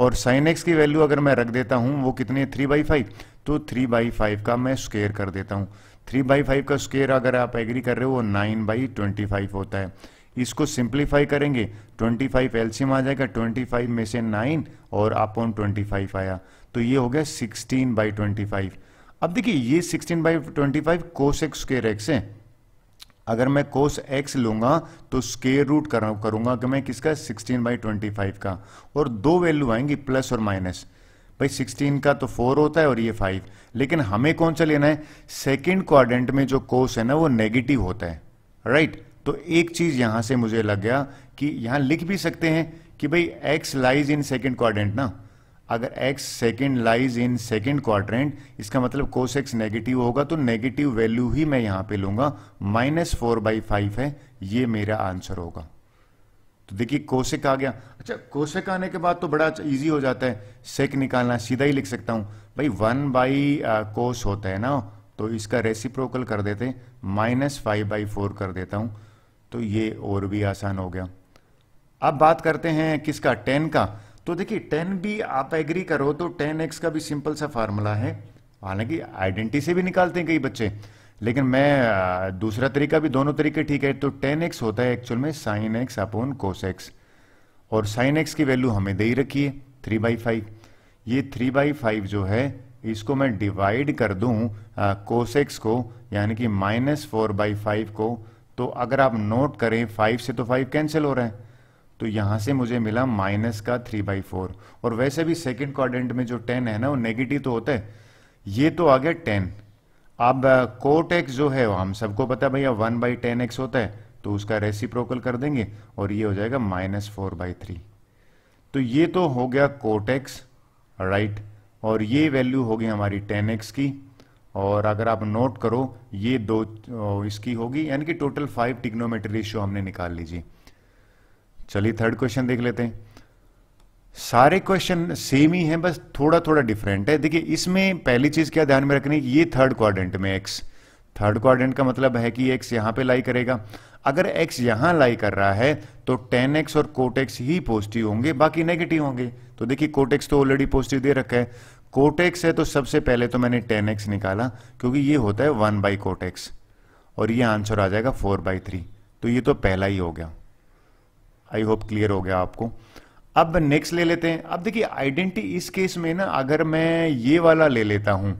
और साइन एक्स की वैल्यू अगर मैं रख देता हूं वो कितनी है थ्री बाई फाइव तो थ्री बाई फाइव का मैं स्क्वेयर कर देता हूं थ्री बाई फाइव का स्क्वेयर अगर आप एग्री कर रहे हो वो नाइन बाई ट्वेंटी फाइव होता है इसको सिंप्लीफाई करेंगे 25 फाइव एल्सियम आ जाएगा 25 में से 9 और अपॉन 25 आया तो ये हो गया 16 बाई ट्वेंटी अब देखिए ये 16 by five cos x square x है अगर मैं कोस एक्स लूंगा तो स्केयर रूट करूंगा कि मैं किसका 16 बाई ट्वेंटी का और दो वैल्यू आएंगी प्लस और माइनस भाई 16 का तो 4 होता है और ये 5 लेकिन हमें कौन सा लेना है सेकेंड क्वारेंट में जो कोस है ना वो नेगेटिव होता है राइट right? तो एक चीज यहां से मुझे लग गया कि यहां लिख भी सकते हैं कि भाई x lies in second quadrant ना अगर x second lies in second quadrant इसका मतलब कोस एक्स नेगेटिव होगा तो नेगेटिव वैल्यू ही मैं यहां पे लूंगा माइनस फोर बाई फाइव है ये मेरा आंसर होगा तो देखिए कोशेक आ गया अच्छा कोशेक आने के बाद तो बड़ा इजी अच्छा हो जाता है सेक निकालना सीधा ही लिख सकता हूं भाई वन बाई कोस होता है ना तो इसका रेसिप्रोकल कर देते माइनस फाइव बाई फोर कर देता हूं तो ये और भी आसान हो गया अब बात करते हैं किसका टेन का तो देखिए टेन भी आप एग्री करो तो टेन एक्स का भी सिंपल सा फार्मूला है हालांकि आइडेंटिटी से भी निकालते हैं कई बच्चे लेकिन मैं दूसरा तरीका भी दोनों तरीके ठीक है तो टेन एक्स होता है एक्चुअल में sine x upon cos x और साइन एक्स की वैल्यू हमें दे ही रखी है थ्री बाई फाइव ये थ्री बाई फाइव जो है इसको मैं डिवाइड कर दूं कोस एक्स को यानी कि माइनस फोर बाई फाइव को तो अगर आप नोट करें फाइव से तो फाइव कैंसिल हो रहे हैं तो यहां से मुझे मिला माइनस का थ्री बाई फोर और वैसे भी सेकेंड क्वाड्रेंट में जो टेन है ना वो नेगेटिव तो होता है ये तो आ गया टेन अब कोट uh, एक्स जो है हम सबको पता है भैया वन बाई टेन एक्स होता है तो उसका रेसिप्रोकल कर देंगे और ये हो जाएगा माइनस फोर बाई थ्री तो ये तो हो गया कोट एक्स राइट और ये वैल्यू होगी हमारी टेन एक्स की और अगर आप नोट करो ये दो इसकी होगी यानी कि टोटल फाइव टिग्नोमेट्री रेशियो हमने निकाल लीजिए चलिए थर्ड क्वेश्चन देख लेते हैं सारे क्वेश्चन सेम ही हैं बस थोड़ा थोड़ा डिफरेंट है देखिए इसमें पहली चीज क्या ध्यान में रखनी ये थर्ड क्वाड्रेंट में एक्स थर्ड क्वाड्रेंट का मतलब है कि एक्स यहां पे लाई करेगा अगर एक्स यहां लाई कर रहा है तो टेन एक्स और कोटेक्स ही पॉजिटिव होंगे बाकी नेगेटिव होंगे तो देखिए कोटेक्स तो ऑलरेडी पॉजिटिव दे रखा है कोटेक्स है तो सबसे पहले तो मैंने टेन एक्स निकाला क्योंकि ये होता है वन बाई कोटेक्स और ये आंसर आ जाएगा फोर बाई थ्री तो ये तो पहला ही हो गया आई होप क्लियर हो गया आपको अब नेक्स्ट ले लेते हैं अब देखिए आइडेंटिटी इस केस में ना अगर मैं ये वाला ले लेता हूं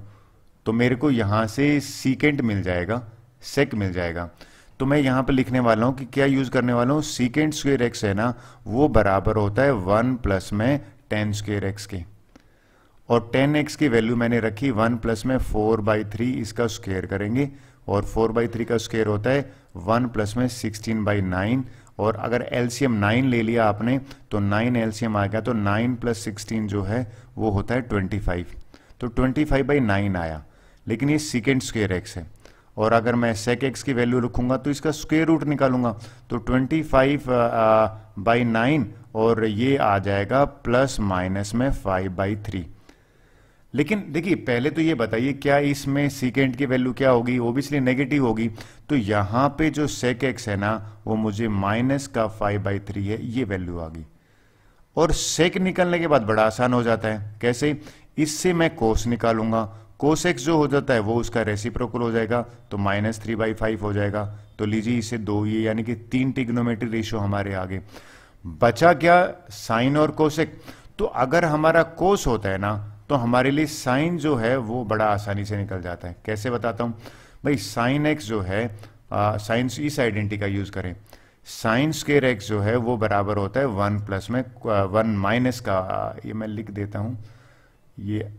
तो मेरे को यहां से सीकेंट मिल जाएगा सेक मिल जाएगा तो मैं यहाँ पर लिखने वाला हूँ कि क्या यूज़ करने वाला हूँ सीकेंट स्क्वेयर एक्स है ना वो बराबर होता है वन प्लस में टेन स्क्वेयर एक्स के और टेन एक्स की वैल्यू मैंने रखी वन प्लस में फोर बाई थ्री इसका स्क्वेयर करेंगे और फोर बाई थ्री का स्क्वेयर होता है वन प्लस में सिक्सटीन बाई नाइन और अगर एलसीएम नाइन ले लिया आपने तो नाइन एलसीएम आ गया तो नाइन प्लस सिक्सटीन जो है वो होता है ट्वेंटी फाइव तो ट्वेंटी फाइव बाई नाइन आया लेकिन ये सिकेंड स्क्वेयर एक्स है और अगर मैं सेक एक्स की वैल्यू रखूंगा तो इसका स्क्वेयर रूट निकालूंगा तो ट्वेंटी फाइव बाई नाइन और ये आ जाएगा प्लस माइनस में फाइव बाई थ्री लेकिन देखिए पहले तो ये बताइए क्या इसमें सीकेंट की वैल्यू क्या होगी ओबियसली नेगेटिव होगी तो यहां पे जो सेक एक्स है ना वो मुझे माइनस का फाइव बाई थ्री है ये वैल्यू आ गई और सेक निकलने के बाद बड़ा आसान हो जाता है कैसे इससे मैं कोस निकालूंगा कोस एक्स जो हो जाता है वो उसका रेसिप्रोकल हो जाएगा तो माइनस थ्री बाई फाइव हो जाएगा तो लीजिए इसे दो ये यानी कि तीन टिग्नोमेट्री रेशियो हमारे आगे बचा क्या साइन और कोसेक तो अगर हमारा कोस होता है ना तो हमारे लिए साइन जो है वो बड़ा आसानी से निकल जाता है कैसे बताता हूं भाई साइन एक्स जो है साइंस इस आइडेंटिटी का यूज़ करें साइन स्केयर एक्स जो है वो बराबर होता है वन प्लस में वन माइनस का ये मैं लिख देता हूं ये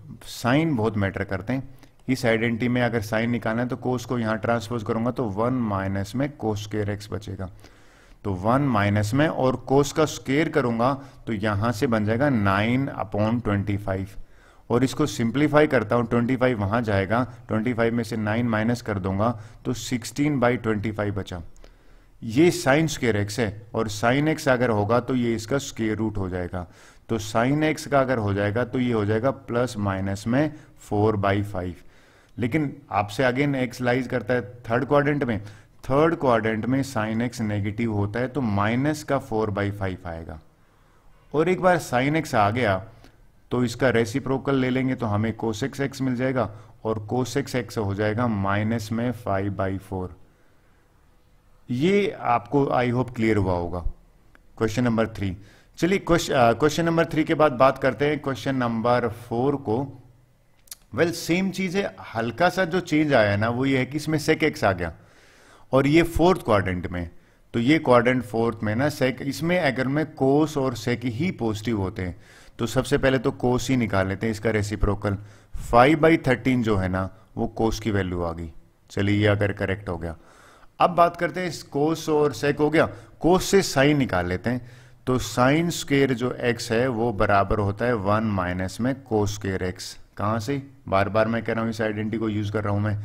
साइन बहुत मैटर करते हैं इस आइडेंटिटी में अगर साइन निकालना है तो कोस को यहां ट्रांसपोज करूंगा तो वन माइनस में कोस स्केयर एक्स बचेगा तो वन माइनस में और कोस का स्केयर करूंगा तो यहां से बन जाएगा नाइन अपॉन ट्वेंटी फाइव और इसको सिंप्लीफाई करता हूँ 25 वहाँ जाएगा 25 में से 9 माइनस कर दूंगा तो 16 बाई ट्वेंटी बचा ये साइन स्केयर एक्स है और साइन एक्स अगर होगा तो ये इसका स्केयर रूट हो जाएगा तो साइन एक्स का अगर हो जाएगा तो ये हो जाएगा प्लस माइनस में फोर बाई फाइव लेकिन आपसे अगेन एक्स लाइज करता है थर्ड क्वाड्रेंट में थर्ड क्वाड्रेंट में साइन एक्स नेगेटिव होता है तो माइनस का फोर बाई फाइव आएगा और एक बार साइन एक्स आ गया तो इसका रेसिप्रोकल ले लेंगे तो हमें कोसेक्स एक्स मिल जाएगा और कोसेक्स एक्स हो जाएगा माइनस में फाइव बाई फोर ये आपको आई होप क्लियर हुआ होगा क्वेश्चन नंबर थ्री चलिए क्वेश्चन नंबर थ्री के बाद बात करते हैं क्वेश्चन नंबर फोर को वेल सेम चीज है हल्का सा जो चेंज आया ना वो ये है कि इसमें सेक एक्स आ गया और ये फोर्थ क्वाड्रेंट में तो ये क्वाड्रेंट फोर्थ में ना सेक इसमें अगर में कोस और सेक ही पॉजिटिव होते हैं तो सबसे पहले तो कोस ही निकाल लेते हैं इसका रेसिप्रोकल फाइव बाई थर्टीन जो है ना वो कोस की वैल्यू आ गई चलिए ये अगर करेक्ट हो गया अब बात करते हैं इस कोस और सेक हो गया कोस से साइन निकाल लेते हैं तो साइन स्केयर जो एक्स है वो बराबर होता है वन माइनस में कोस स्केयर एक्स कहां से बार बार मैं कह रहा हूं इस आइडेंटिटी को यूज़ कर रहा हूं मैं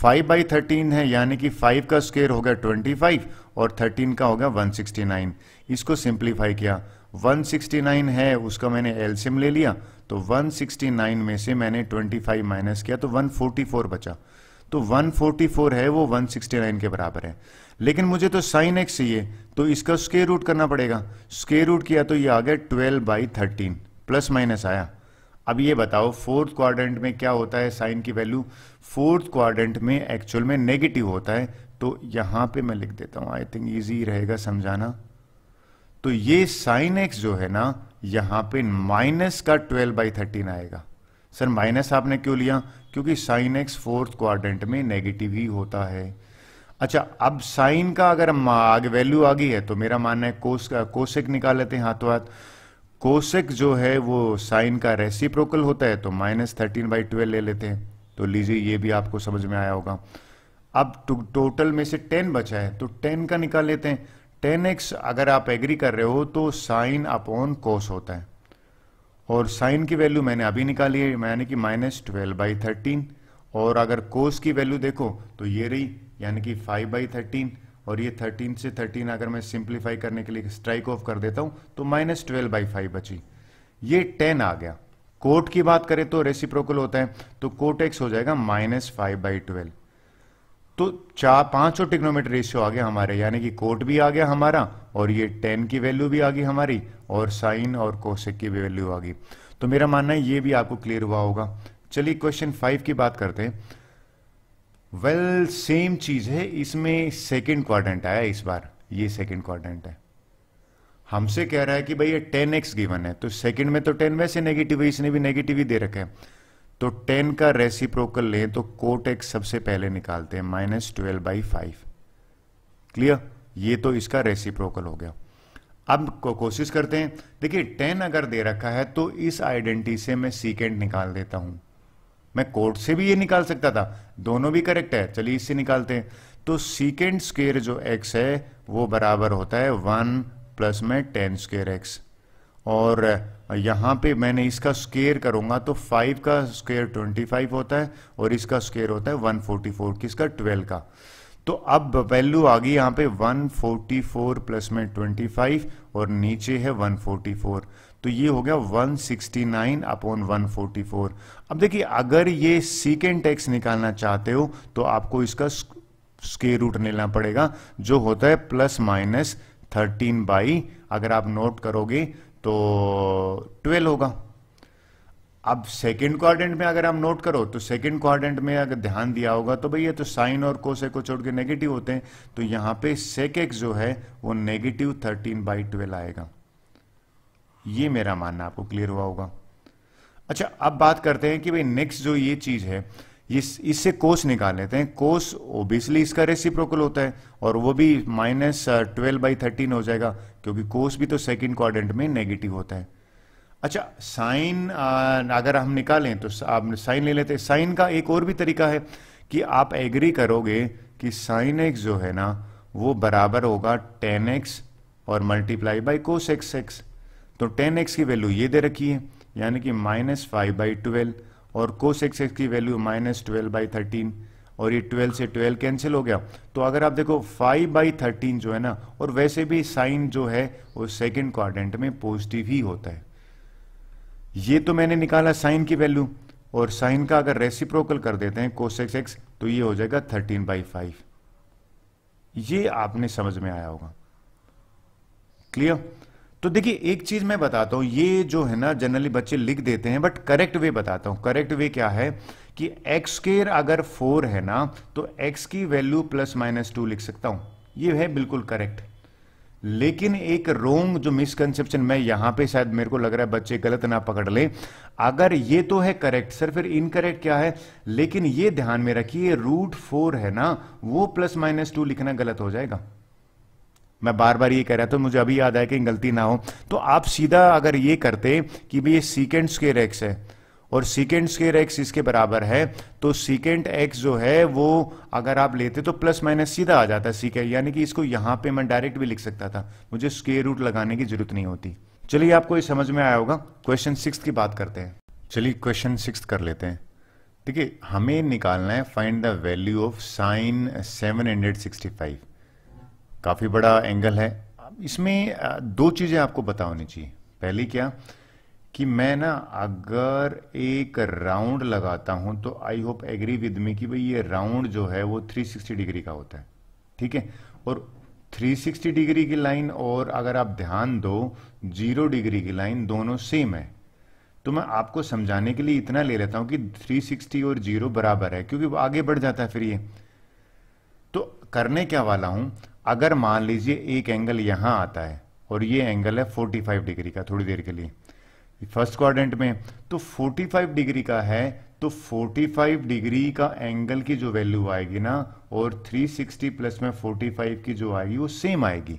फाइव बाई थर्टीन है यानी कि फाइव का स्केयर हो गया ट्वेंटी फाइव और थर्टीन का हो गया वन सिक्सटी नाइन इसको सिंप्लीफाई किया 169 है उसका मैंने एल्सियम ले लिया तो 169 में से मैंने 25 माइनस किया तो 144 बचा तो 144 है वो 169 के बराबर है लेकिन मुझे तो साइन एक्स चाहिए तो इसका स्केयर रूट करना पड़ेगा स्केयर रूट किया तो ये आ गया 12 बाई थर्टीन प्लस माइनस आया अब ये बताओ फोर्थ क्वाड्रेंट में क्या होता है साइन की वैल्यू फोर्थ क्वाड्रेंट में एक्चुअल में नेगेटिव होता है तो यहां पे मैं लिख देता हूँ आई थिंक ईजी रहेगा समझाना तो ये साइन एक्स जो है ना यहां पे माइनस का ट्वेल्व बाई थर्टीन आएगा सर माइनस आपने क्यों लिया क्योंकि साइन एक्स फोर्थ क्वाड्रेंट में नेगेटिव ही होता है अच्छा अब साइन का अगर आगे वैल्यू आ गई है तो मेरा मानना है कोस का कोसेक निकाल लेते हैं हाथों हाथ कोसेक जो है वो साइन का रेसिप्रोकल होता है तो माइनस थर्टीन बाई ट्वेल्व ले लेते हैं तो लीजिए ये भी आपको समझ में आया होगा अब टोटल में से टेन बचा है तो टेन का निकाल लेते हैं टेन एक्स अगर आप एग्री कर रहे हो तो साइन अपॉन कोस होता है और साइन की वैल्यू मैंने अभी निकाली है यानी कि माइनस ट्वेल्व बाई थर्टीन और अगर कोस की वैल्यू देखो तो ये रही यानी कि फाइव बाई थर्टीन और ये थर्टीन से थर्टीन अगर मैं सिंप्लीफाई करने के लिए स्ट्राइक ऑफ कर देता हूँ तो माइनस ट्वेल्व बाई फाइव बची ये टेन आ गया कोट की बात करें तो रेसिप्रोकल होता है तो कोट एक्स हो जाएगा माइनस फाइव बाई ट्वेल्व तो चार पांच सौ टिक्नोमीटर रेशियो आ गया हमारे यानी कि कोट भी आ गया हमारा और ये टेन की वैल्यू भी आ गई हमारी और साइन और कोसेक की भी वैल्यू आ गई तो मेरा मानना है ये भी आपको क्लियर हुआ होगा चलिए क्वेश्चन फाइव की बात करते हैं वेल well, सेम चीज है इसमें सेकेंड क्वाड्रेंट आया इस बार ये सेकेंड क्वाड्रेंट है हमसे कह रहा है कि भाई ये टेन एक्स गिवन है तो सेकेंड में तो टेन वैसे नेगेटिव है इसने भी नेगेटिव ही दे रखा है तो टेन का रेसिप्रोकल लें तो कोट एक्स सबसे पहले निकालते हैं minus twelve by five clear ये तो इसका रेसिप्रोकल हो गया अब को कोशिश करते हैं देखिए टेन अगर दे रखा है तो इस आइडेंटिटी से मैं सीकेंड निकाल देता हूं मैं कोट से भी ये निकाल सकता था दोनों भी करेक्ट है चलिए इससे निकालते हैं तो सीकेंड स्केयर जो एक्स है वो बराबर होता है वन प्लस में टेन स्केयर एक्स और यहाँ पे मैंने इसका स्केयर करूँगा तो 5 का स्केयर 25 होता है और इसका स्केयर होता है 144 किसका 12 का तो अब वैल्यू आ गई यहाँ पे 144 प्लस में 25 और नीचे है 144 तो ये हो गया 169 अपॉन वन अब देखिए अगर ये सीकेंड टैक्स निकालना चाहते हो तो आपको इसका स्केयर रूट लेना पड़ेगा जो होता है प्लस माइनस 13 बाई अगर आप नोट करोगे तो ट्वेल्व होगा अब सेकंड क्वाड्रेंट में अगर हम नोट करो तो सेकंड क्वारेंट में अगर ध्यान दिया होगा तो भैया ये तो साइन और कोसे को छोड़ के नेगेटिव होते हैं तो यहां पे सेक एक्स जो है वो नेगेटिव थर्टीन बाई ट्वेल्व आएगा ये मेरा मानना आपको क्लियर हुआ होगा अच्छा अब बात करते हैं कि भाई नेक्स्ट जो ये चीज़ है इससे कोस निकाल लेते हैं कोस ओबियसली इसका रेसिप्रोकल होता है और वो भी माइनस ट्वेल्व बाई थर्टीन हो जाएगा क्योंकि कोस भी तो सेकंड क्वाड्रेंट में नेगेटिव होता है अच्छा साइन uh, अगर हम निकालें तो आप साइन ले लेते हैं साइन का एक और भी तरीका है कि आप एग्री करोगे कि साइन एक्स जो है ना वो बराबर होगा टेन एक्स और multiply by cos x x तो टेन एक्स की वैल्यू ये दे रखी है यानी कि माइनस फाइव बाई ट्वेल्व और कोस एक्स एक्स की value minus twelve by thirteen और ये 12 से 12 कैंसिल हो गया तो अगर आप देखो 5 बाई थर्टीन जो है ना और वैसे भी साइन जो है वो सेकेंड क्वाड्रेंट में पॉजिटिव ही होता है ये तो मैंने निकाला साइन की वैल्यू और साइन का अगर रेसिप्रोकल कर देते हैं कोसेक्स एक्स तो ये हो जाएगा थर्टीन बाई फाइव ये आपने समझ में आया होगा क्लियर तो देखिए एक चीज मैं बताता हूं ये जो है ना जनरली बच्चे लिख देते हैं बट करेक्ट वे बताता हूं करेक्ट वे क्या है कि एक्स केयर अगर फोर है ना तो एक्स की वैल्यू प्लस माइनस टू लिख सकता हूं ये है बिल्कुल करेक्ट लेकिन एक रोंग जो मिसकंसेप्शन मैं यहां पे शायद मेरे को लग रहा है बच्चे गलत ना पकड़ ले अगर ये तो है करेक्ट सर फिर इनकरेक्ट क्या है लेकिन ये ध्यान में रखिए रूट फोर है ना वो प्लस माइनस टू लिखना गलत हो जाएगा मैं बार बार ये कह रहा था मुझे अभी याद आया कि गलती ना हो तो आप सीधा अगर ये करते कि भाई ये सीकेंड स्केयर एक्स है और सीकेंड स्केयर एक्स इसके बराबर है तो सीकेंड एक्स जो है वो अगर आप लेते तो प्लस माइनस सीधा आ जाता सीकेंट यानी कि इसको यहाँ पे मैं डायरेक्ट भी लिख सकता था मुझे स्केयर रूट लगाने की जरूरत नहीं होती चलिए आपको ये समझ में आया होगा क्वेश्चन सिक्स की बात करते हैं चलिए क्वेश्चन सिक्स कर लेते हैं देखिए हमें निकालना है find the value of sine seven hundred sixty five काफ़ी बड़ा एंगल है इसमें दो चीज़ें आपको पता होनी चाहिए पहली क्या कि मैं ना अगर एक राउंड लगाता हूं तो I hope agree with me कि भाई ये राउंड जो है वो 360 डिग्री का होता है ठीक है और 360 डिग्री की लाइन और अगर आप ध्यान दो जीरो डिग्री की लाइन दोनों सेम है तो मैं आपको समझाने के लिए इतना ले लेता हूं कि 360 और जीरो बराबर है क्योंकि आगे बढ़ जाता है फिर ये तो करने क्या वाला हूं अगर मान लीजिए एक एंगल यहाँ आता है और ये एंगल है 45 डिग्री का थोड़ी देर के लिए फर्स्ट क्वाड्रेंट में तो 45 डिग्री का है तो 45 डिग्री का एंगल की जो वैल्यू आएगी ना और 360 प्लस में 45 की जो आएगी वो सेम आएगी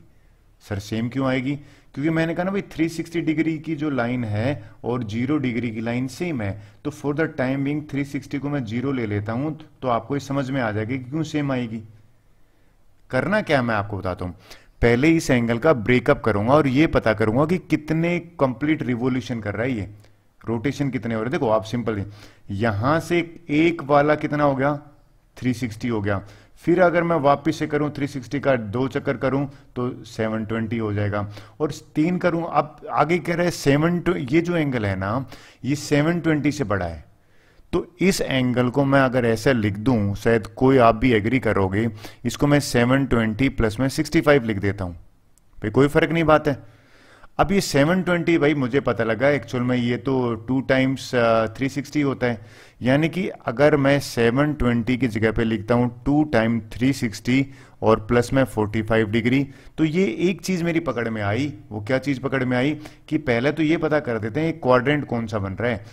सर सेम क्यों आएगी क्योंकि मैंने कहा ना भाई 360 डिग्री की जो लाइन है और जीरो डिग्री की लाइन सेम है तो for the time being three को मैं जीरो ले लेता हूं तो आपको ये समझ में आ जाएगी क्यों सेम आएगी करना क्या मैं आपको बताता हूं पहले इस एंगल का ब्रेकअप करूंगा और ये पता करूंगा कि कितने कंप्लीट रिवोल्यूशन कर रहा है ये रोटेशन कितने हो रहे देखो आप सिंपल यहां से एक वाला कितना हो गया 360 हो गया फिर अगर मैं वापस से करूं 360 का दो चक्कर करूं तो 720 हो जाएगा और तीन करूं अब आगे कह रहे हैं सेवन ये जो एंगल है ना ये 720 से बड़ा है तो इस एंगल को मैं अगर ऐसे लिख दूं शायद कोई आप भी एग्री करोगे इसको मैं 720 प्लस में 65 लिख देता हूं भाई कोई फर्क नहीं बात है अब ये 720 भाई मुझे पता लगा एक्चुअल में ये तो टू टाइम्स थ्री सिक्सटी होता है यानी कि अगर मैं 720 की जगह पे लिखता हूँ टू टाइम 360 और प्लस में 45 डिग्री तो ये एक चीज़ मेरी पकड़ में आई वो क्या चीज़ पकड़ में आई कि पहले तो ये पता कर देते हैं क्वाड्रेंट कौन सा बन रहा है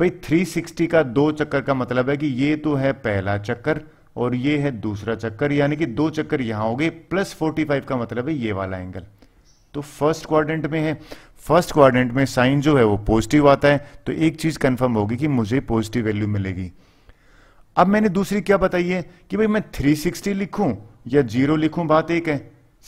भाई 360 का दो चक्कर का मतलब है कि ये तो है पहला चक्कर और ये है दूसरा चक्कर यानी कि दो चक्कर यहां हो गए प्लस 45 का मतलब है ये वाला एंगल तो फर्स्ट क्वाड्रेंट में है फर्स्ट क्वाड्रेंट में साइन जो है वो पॉजिटिव आता है तो एक चीज कंफर्म होगी कि मुझे पॉजिटिव वैल्यू मिलेगी अब मैंने दूसरी क्या बताई है कि भाई मैं 360 लिखूं या जीरो लिखूं बात एक है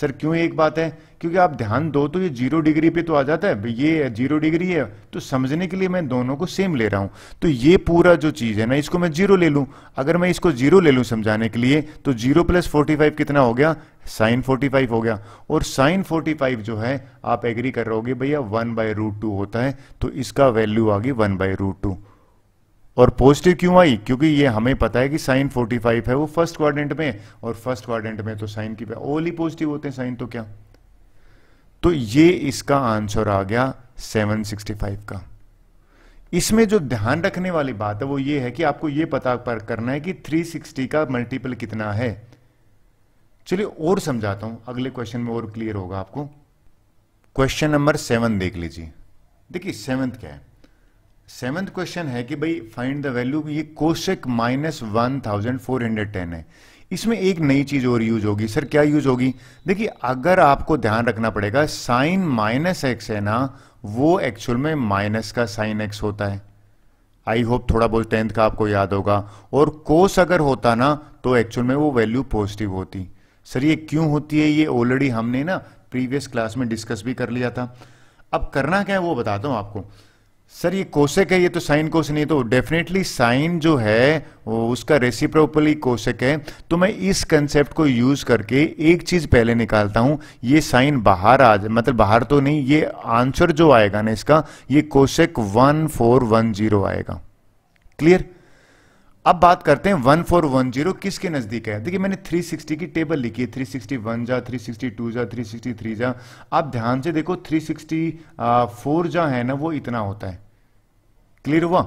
सर क्यों एक बात है क्योंकि आप ध्यान दो तो ये जीरो डिग्री पे तो आ जाता है ये जीरो डिग्री है तो समझने के लिए मैं दोनों को सेम ले रहा हूं तो ये पूरा जो चीज है ना इसको मैं जीरो ले लूं अगर मैं इसको जीरो ले लूं समझाने के लिए तो जीरो प्लस फोर्टी फाइव कितना हो गया साइन फोर्टी फाइव हो गया और साइन फोर्टी फाइव जो है आप एग्री कर रहे हो भैया वन बाय रूट टू होता है तो इसका वैल्यू आ गई वन बाय रूट टू और पॉजिटिव क्यों आई क्योंकि ये हमें पता है कि साइन 45 है वो फर्स्ट क्वाड्रेंट में और फर्स्ट क्वाड्रेंट में तो साइन की ओली ही पॉजिटिव होते हैं साइन तो क्या तो ये इसका आंसर आ गया 765 का इसमें जो ध्यान रखने वाली बात है वो ये है कि आपको ये पता पर करना है कि 360 का मल्टीपल कितना है चलिए और समझाता हूं अगले क्वेश्चन में और क्लियर होगा आपको क्वेश्चन नंबर सेवन देख लीजिए देखिए सेवन क्या है सेवेंथ क्वेश्चन है कि भाई फाइंड द वैल्यू ये cosec minus one thousand four hundred ten है इसमें एक नई चीज और यूज होगी सर क्या यूज होगी देखिए अगर आपको ध्यान रखना पड़ेगा साइन माइनस एक्स है ना वो एक्चुअल में माइनस का साइन एक्स होता है आई होप थोड़ा बहुत टेंथ का आपको याद होगा और कोस अगर होता ना तो एक्चुअल में वो वैल्यू पॉजिटिव होती सर ये क्यों होती है ये ऑलरेडी हमने ना प्रीवियस क्लास में डिस्कस भी कर लिया था अब करना क्या है वो बताता हूं आपको सर ये कोशक है ये तो साइन कोस नहीं तो डेफिनेटली साइन जो है वो उसका रेसिप्रोपली कोशक है तो मैं इस कंसेप्ट को यूज करके एक चीज पहले निकालता हूं ये साइन बाहर आ जाए मतलब बाहर तो नहीं ये आंसर जो आएगा ना इसका ये cosec one four one zero आएगा क्लियर अब बात करते हैं 1410 किसके नजदीक है देखिए मैंने 360 की टेबल लिखी है 361 जा 362 जा 363 जा आप ध्यान से देखो 364 जा है ना वो इतना होता है क्लियर हुआ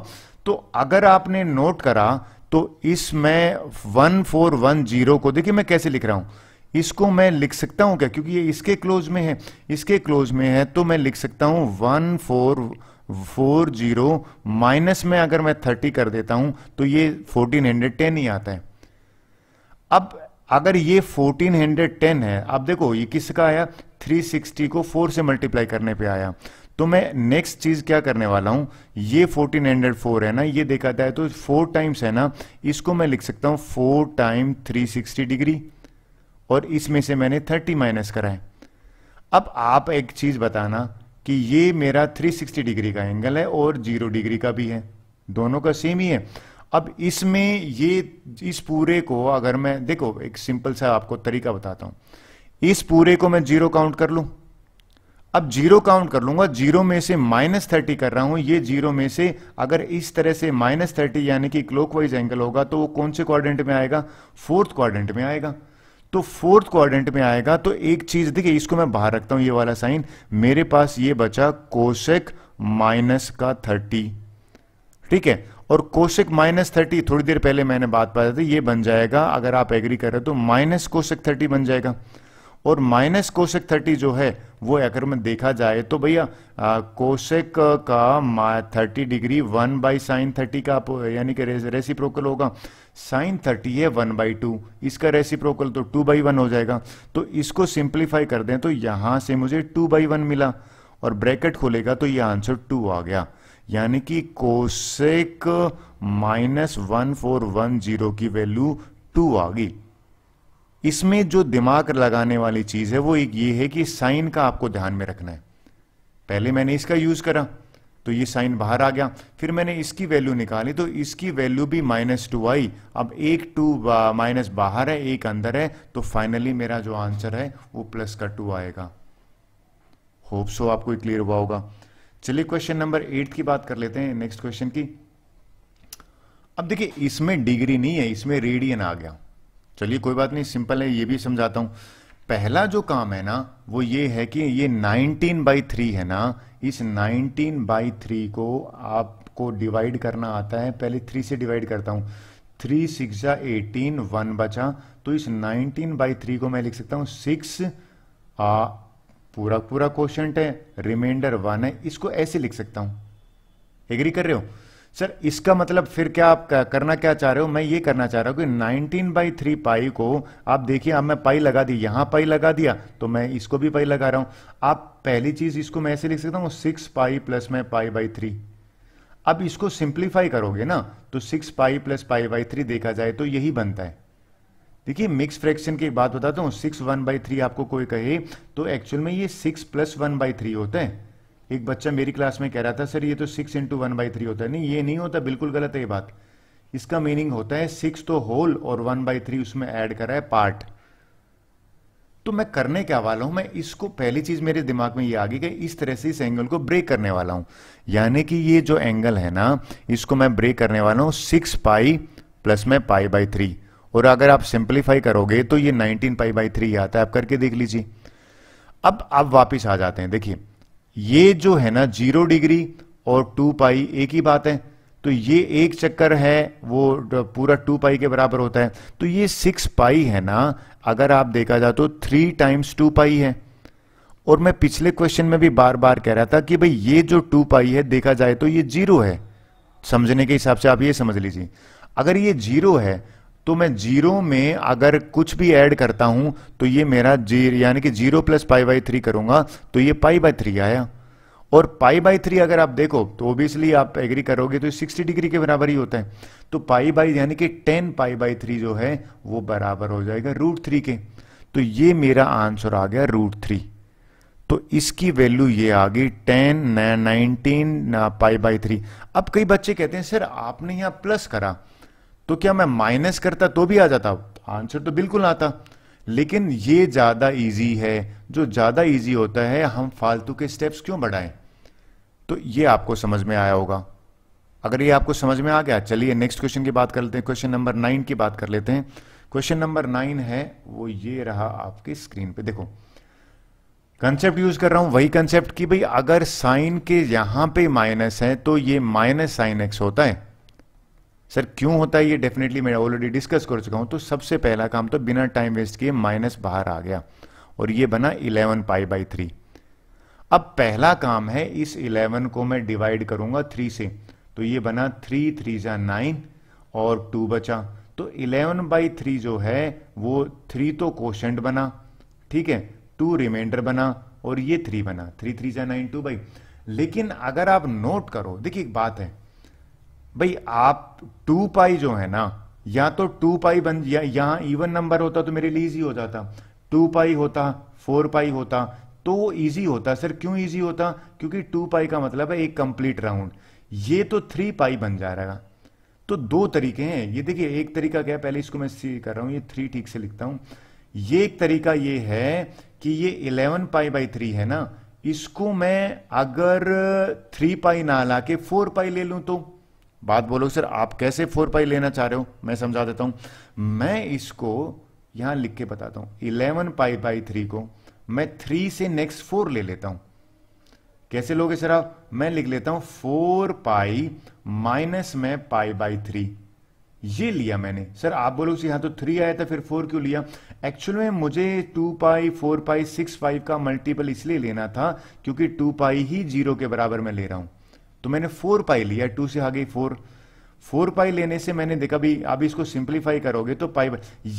तो अगर आपने नोट करा तो इसमें 1410 को देखिए मैं कैसे लिख रहा हूं इसको मैं लिख सकता हूं क्या क्योंकि ये इसके क्लोज में है इसके क्लोज में है तो मैं लिख सकता हूं 14 फोर जीरो माइनस में अगर मैं थर्टी कर देता हूं तो ये फोर्टीन हंड्रेड टेन ही आता है अब अगर ये फोर्टीन हंड्रेड टेन है अब देखो ये किसका आया थ्री सिक्सटी को फोर से मल्टीप्लाई करने पे आया तो मैं नेक्स्ट चीज क्या करने वाला हूं ये फोर है ना ये देखा जाए तो फोर टाइम्स है ना इसको मैं लिख सकता हूं four time three sixty degree और इसमें से मैंने थर्टी माइनस कराए अब आप एक चीज बताना कि ये मेरा 360 डिग्री का एंगल है और जीरो डिग्री का भी है दोनों का सेम ही है अब इसमें ये इस पूरे को अगर मैं देखो एक सिंपल सा आपको तरीका बताता हूं इस पूरे को मैं जीरो काउंट कर लू अब जीरो काउंट कर लूंगा जीरो में से माइनस थर्टी कर रहा हूं ये जीरो में से अगर इस तरह से माइनस थर्टी यानी कि क्लोकवाइज एंगल होगा तो वो कौन से क्वाड्रेंट में आएगा फोर्थ क्वाड्रेंट में आएगा तो फोर्थ क्वाड्रेंट में आएगा तो एक चीज देखिए इसको मैं बाहर रखता हूं ये वाला साइन मेरे पास ये बचा कोशेक माइनस का थर्टी ठीक है और कोशक माइनस थर्टी थोड़ी देर पहले मैंने बात पाया था ये बन जाएगा अगर आप एग्री कर रहे हो तो माइनस कोशक थर्टी बन जाएगा और माइनस कोशक थर्टी जो है वो अगर में देखा जाए तो भैया कोशेक का thirty degree one by sine thirty का यानी कि रेसिप्रोकल होगा साइन थर्टी है वन बाई टू इसका रेसिप्रोकल तो टू बाई वन हो जाएगा तो इसको सिंप्लीफाई कर दें तो यहां से मुझे टू बाई वन मिला और ब्रैकेट खोलेगा तो यह आंसर टू आ गया यानी कि cosec minus one four one zero की वैल्यू टू आ गई इसमें जो दिमाग लगाने वाली चीज है वो एक ये है कि साइन का आपको ध्यान में रखना है पहले मैंने इसका यूज करा तो ये साइन बाहर आ गया फिर मैंने इसकी वैल्यू निकाली तो इसकी वैल्यू भी माइनस टू आई अब एक टू माइनस बाहर है एक अंदर है तो फाइनली मेरा जो आंसर है वो प्लस का टू आएगा होप सो आपको क्लियर हुआ होगा चलिए क्वेश्चन नंबर एट की बात कर लेते हैं नेक्स्ट क्वेश्चन की अब देखिए इसमें डिग्री नहीं है इसमें रेडियन आ गया चलिए कोई बात नहीं सिंपल है ये भी समझाता हूं पहला जो काम है ना वो ये है कि ये 19 बाई थ्री है ना इस 19 बाई थ्री को आपको डिवाइड करना आता है पहले थ्री से डिवाइड करता हूं थ्री सिक्स जा एटीन वन बचा तो इस 19 बाई थ्री को मैं लिख सकता हूं सिक्स आ पूरा पूरा क्वेश्चन है रिमाइंडर वन है इसको ऐसे लिख सकता हूं एग्री कर रहे हो सर इसका मतलब फिर क्या आप करना क्या चाह रहे हो मैं ये करना चाह रहा हूँ कि 19 बाई थ्री पाई को आप देखिए अब मैं पाई लगा दी यहाँ पाई लगा दिया तो मैं इसको भी पाई लगा रहा हूँ आप पहली चीज़ इसको मैं ऐसे लिख सकता हूँ सिक्स पाई प्लस मैं पाई बाई थ्री अब इसको सिंप्लीफाई करोगे ना तो six pi plus pi by three देखा जाए तो यही बनता है देखिए मिक्स फ्रैक्शन की बात बताता हूँ सिक्स वन बाई थ्री आपको कोई कहे तो एक्चुअल में ये six plus one by three होता है एक बच्चा मेरी क्लास में कह रहा था सर ये तो six into one by three होता है नहीं ये नहीं होता बिल्कुल गलत है ये बात इसका मीनिंग होता है सिक्स तो होल और वन बाई थ्री उसमें ऐड करा है पार्ट तो मैं करने क्या वाला हूं मैं इसको पहली चीज मेरे दिमाग में ये आ गई कि इस तरह से इस एंगल को ब्रेक करने वाला हूं यानी कि ये जो एंगल है ना इसको मैं ब्रेक करने वाला हूं सिक्स पाई प्लस में पाई बाई थ्री और अगर आप सिंप्लीफाई करोगे तो ये नाइनटीन पाई बाई थ्री आता है आप करके देख लीजिए अब आप वापिस आ जाते हैं देखिए ये जो है ना जीरो डिग्री और टू पाई एक ही बात है तो ये एक चक्कर है वो पूरा टू पाई के बराबर होता है तो ये सिक्स पाई है ना अगर आप देखा जाए तो थ्री टाइम्स टू पाई है और मैं पिछले क्वेश्चन में भी बार बार कह रहा था कि भाई ये जो टू पाई है देखा जाए तो ये जीरो है समझने के हिसाब से आप ये समझ लीजिए अगर ये जीरो है तो मैं जीरो में अगर कुछ भी ऐड करता हूं तो ये मेरा जीरो यानी कि zero plus pi by three करूंगा तो ये पाई बाई थ्री आया और पाई बाई थ्री अगर आप देखो तो ओबियसली आप एग्री करोगे तो सिक्सटी डिग्री के बराबर ही होता है तो पाई बाई यानी कि टेन पाई बाई थ्री जो है वो बराबर हो जाएगा रूट थ्री के तो ये मेरा आंसर आ गया रूट थ्री तो इसकी वैल्यू ये आ गई ten nineteen pi by three अब कई बच्चे कहते हैं सर आपने यहां प्लस करा तो क्या मैं माइनस करता तो भी आ जाता आंसर तो बिल्कुल आता लेकिन ये ज्यादा इजी है जो ज्यादा इजी होता है हम फालतू के स्टेप्स क्यों बढ़ाएं तो ये आपको समझ में आया होगा अगर ये आपको समझ में आ गया चलिए नेक्स्ट क्वेश्चन की बात कर लेते हैं क्वेश्चन नंबर नाइन की बात कर लेते हैं क्वेश्चन नंबर नाइन है वो ये रहा आपकी स्क्रीन पे देखो कंसेप्ट यूज कर रहा हूं वही कंसेप्ट कि भाई अगर साइन के यहां पे माइनस है तो ये माइनस साइन एक्स होता है सर क्यों होता है ये डेफिनेटली मैं ऑलरेडी डिस्कस कर चुका हूँ तो सबसे पहला काम तो बिना टाइम वेस्ट किए माइनस बाहर आ गया और ये बना इलेवन पाई बाई थ्री अब पहला काम है इस इलेवन को मैं डिवाइड करूंगा थ्री से तो ये बना थ्री थ्री जा नाइन और टू बचा तो इलेवन बाई थ्री जो है वो थ्री तो कोशेंट बना ठीक है टू रिमाइंडर बना और ये थ्री बना थ्री थ्री जा नाइन टू बाई लेकिन अगर आप नोट करो देखिए एक बात है भाई आप टू पाई जो है ना या तो टू पाई बन या यहां इवन नंबर होता तो मेरे लिए इजी हो जाता टू पाई होता फोर पाई होता तो वो ईजी होता सर क्यों ईजी होता क्योंकि टू पाई का मतलब है एक कंप्लीट राउंड ये तो थ्री पाई बन जा रहा तो दो तरीके हैं ये देखिए एक तरीका क्या पहले इसको मैं सी कर रहा हूं ये थ्री ठीक से लिखता हूं ये एक तरीका ये है कि ये इलेवन पाई बाई थ्री है ना इसको मैं अगर थ्री पाई ना लाके फोर पाई ले लू तो बात बोलो सर आप कैसे फोर पाई लेना चाह रहे हो मैं समझा देता हूं मैं इसको यहां लिख के बताता हूं इलेवन पाई पाई थ्री को मैं थ्री से नेक्स्ट फोर ले लेता हूं कैसे लोगे सर आप मैं लिख लेता हूं फोर पाई माइनस में पाई बाई थ्री ये लिया मैंने सर आप बोलो यहां तो थ्री आया था फिर फोर क्यों लिया एक्चुअल में मुझे two pi four pi six pi का मल्टीपल इसलिए लेना था क्योंकि टू पाई ही जीरो के बराबर में ले रहा हूं तो मैंने फोर पाई लिया टू से आगे फोर फोर पाई लेने से मैंने देखा भी आप इसको सिंप्लीफाई करोगे तो पाई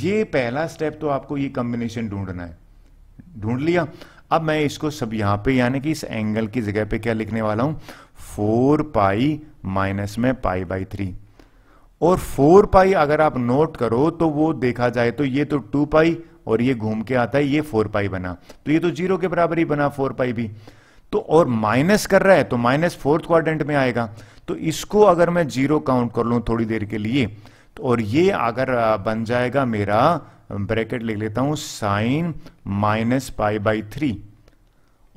ये पहला स्टेप तो आपको ये कॉम्बिनेशन ढूंढना है ढूंढ लिया अब मैं इसको सब यहां पे यानी कि इस एंगल की जगह पे क्या लिखने वाला हूं फोर पाई माइनस में पाई बाई थ्री और फोर पाई अगर आप नोट करो तो वो देखा जाए तो ये तो टू पाई और ये घूम के आता है ये फोर पाई बना तो ये तो जीरो के बराबर ही बना फोर पाई भी तो और माइनस कर रहा है तो माइनस फोर्थ क्वाड्रेंट में आएगा तो इसको अगर मैं जीरो काउंट कर लू थोड़ी देर के लिए तो और ये अगर बन जाएगा मेरा ब्रैकेट लिख लेता हूं sine minus pi by three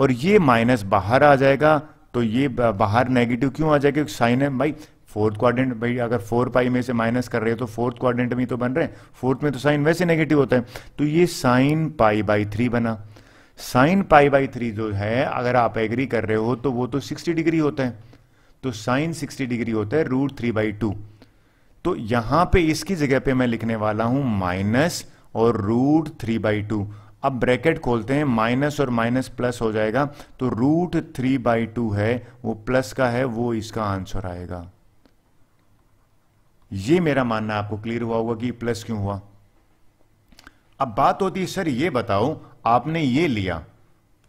और ये माइनस बाहर आ जाएगा तो ये बाहर नेगेटिव क्यों आ जाएगा साइन है भाई फोर्थ क्वाड्रेंट भाई अगर फोर पाई में से माइनस कर रहे हो तो फोर्थ क्वाड्रेंट में तो बन रहे हैं फोर्थ में तो साइन वैसे नेगेटिव होता है तो ये साइन पाई बाई थ्री बना साइन पाई बाई थ्री जो है अगर आप एग्री कर रहे हो तो वो तो सिक्सटी डिग्री होता है तो साइन सिक्सटी डिग्री होता है रूट थ्री बाई टू तो यहां पे इसकी जगह पे मैं लिखने वाला हूं माइनस और रूट थ्री बाई टू अब ब्रैकेट खोलते हैं माइनस और माइनस प्लस हो जाएगा तो रूट थ्री बाई टू है वो प्लस का है वो इसका आंसर आएगा ये मेरा मानना आपको क्लियर हुआ होगा कि प्लस क्यों हुआ अब बात होती है सर ये बताओ आपने ये लिया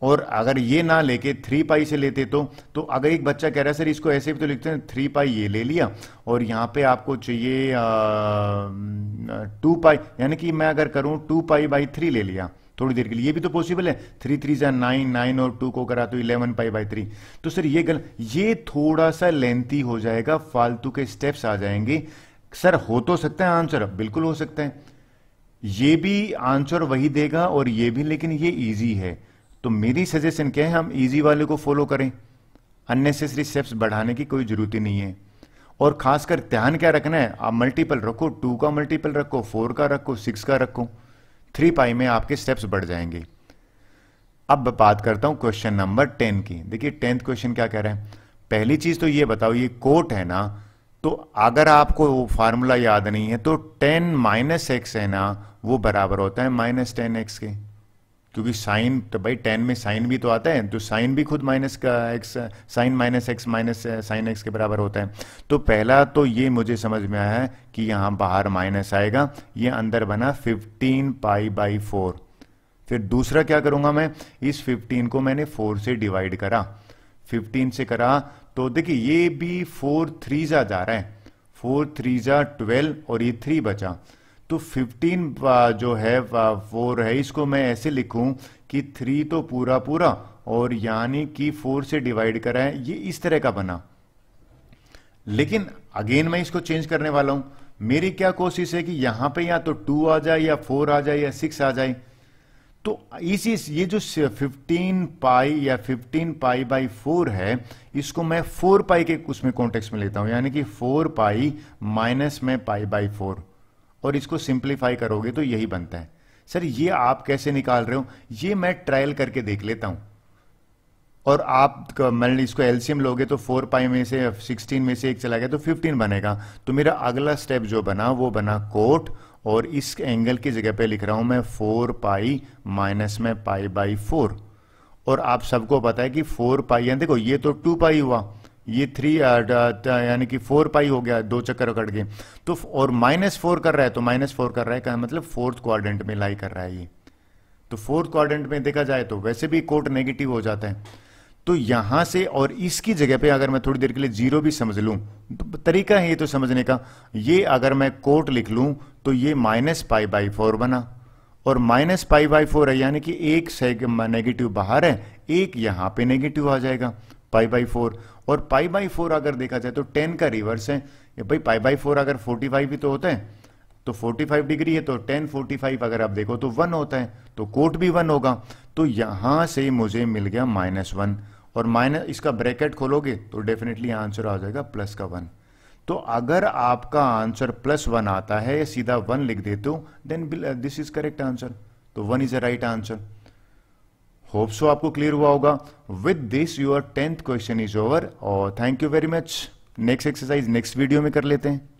और अगर ये ना लेके थ्री पाई से लेते तो तो अगर एक बच्चा कह रहा है सर इसको ऐसे भी तो लिखते हैं थ्री पाई ये ले लिया और यहाँ पे आपको चाहिए टू पाई यानी कि मैं अगर करूँ टू पाई बाई थ्री ले लिया थोड़ी देर के लिए ये भी तो पॉसिबल है थ्री थ्री जै नाइन नाइन और टू को करा तो इलेवन पाई बाई थ्री तो सर ये गल ये थोड़ा सा लेंथी हो जाएगा फालतू के स्टेप्स आ जाएंगे सर हो तो सकता है आंसर बिल्कुल हो सकता है ये भी आंसर वही देगा और ये भी लेकिन ये इजी है तो मेरी सजेशन क्या है हम इजी वाले को फॉलो करें अननेसेसरी स्टेप्स बढ़ाने की कोई ज़रूरत ही नहीं है और खासकर ध्यान क्या रखना है आप मल्टीपल रखो टू का मल्टीपल रखो फोर का रखो सिक्स का रखो थ्री पाई में आपके स्टेप्स बढ़ जाएंगे अब बात करता हूं क्वेश्चन नंबर टेन की देखिए टेंथ क्वेश्चन क्या कह रहे हैं पहली चीज तो ये बताओ ये कोट है ना तो अगर आपको वो फार्मूला याद नहीं है तो टेन माइनस एक्स है ना वो बराबर होता है माइनस टेन एक्स के क्योंकि साइन तो भाई टेन में साइन भी तो आता है तो साइन भी खुद माइनस का x sine minus x minus sine x के बराबर होता है तो पहला तो ये मुझे समझ में आया है कि यहाँ बाहर माइनस आएगा ये अंदर बना फिफ्टीन पाई बाई फोर फिर दूसरा क्या करूँगा मैं इस फिफ्टीन को मैंने फोर से डिवाइड करा फिफ्टीन से करा तो देखिए ये भी फोर थ्री जा जा रहा है फोर थ्री जा ट्वेल्व और ये थ्री बचा तो फिफ्टीन जो है फोर है इसको मैं ऐसे लिखूं कि थ्री तो पूरा पूरा और यानी कि फोर से डिवाइड कराए ये इस तरह का बना लेकिन अगेन मैं इसको चेंज करने वाला हूं मेरी क्या कोशिश है कि यहां पे या तो टू आ जाए या फोर आ जाए या सिक्स आ जाए तो इसी e ये जो 15 पाई या 15 पाई बाई फोर है इसको मैं 4 पाई के उसमें कॉन्टेक्स में लेता हूं यानी कि 4 पाई माइनस में पाई बाई फोर और इसको सिंप्लीफाई करोगे तो यही बनता है सर ये आप कैसे निकाल रहे हो ये मैं ट्रायल करके देख लेता हूं और आप मान ली इसको एलसीएम लोगे तो फोर पाई में से सिक्सटीन में से एक चला गया तो फिफ्टीन बनेगा तो मेरा अगला स्टेप जो बना वो बना कोट और इस एंगल की जगह पे लिख रहा हूं मैं फोर पाई माइनस में पाई बाई फोर और आप सबको पता है कि फोर पाई यानी देखो ये तो टू पाई हुआ ये थ्री यानी कि फोर पाई हो गया दो चक्कर कट गए तो और माइनस फोर कर रहा है तो माइनस फोर कर रहा है मतलब फोर्थ क्वाड्रेंट में लाई कर रहा है ये तो फोर्थ क्वाड्रेंट में देखा जाए तो वैसे भी कोट नेगेटिव हो जाता है तो यहां से और इसकी जगह पे अगर मैं थोड़ी देर के लिए जीरो भी समझ लू तो तरीका है ये तो समझने का ये अगर मैं कोट लिख लू तो ये माइनस पाई बाई फोर बना और माइनस पाई बाई फोर है यानी कि एक नेगेटिव बाहर है एक यहां पे नेगेटिव आ जाएगा पाई बाई फोर और पाई बाई फोर अगर देखा जाए तो टेन का रिवर्स है भाई पाई बाई फोर अगर फोर्टी फाइव भी तो होता है तो फोर्टी फाइव डिग्री है तो टेन फोर्टी फाइव अगर आप देखो तो वन होता है तो कोट भी वन होगा तो यहां से मुझे मिल गया माइनस वन और माइनस इसका ब्रैकेट खोलोगे तो डेफिनेटली आंसर आ जाएगा प्लस का वन तो अगर आपका आंसर प्लस वन आता है या सीधा वन लिख देते हो then this is correct answer तो one is a right answer hope so आपको क्लियर हुआ होगा with this your tenth question is over और thank you very much next exercise next video में कर लेते हैं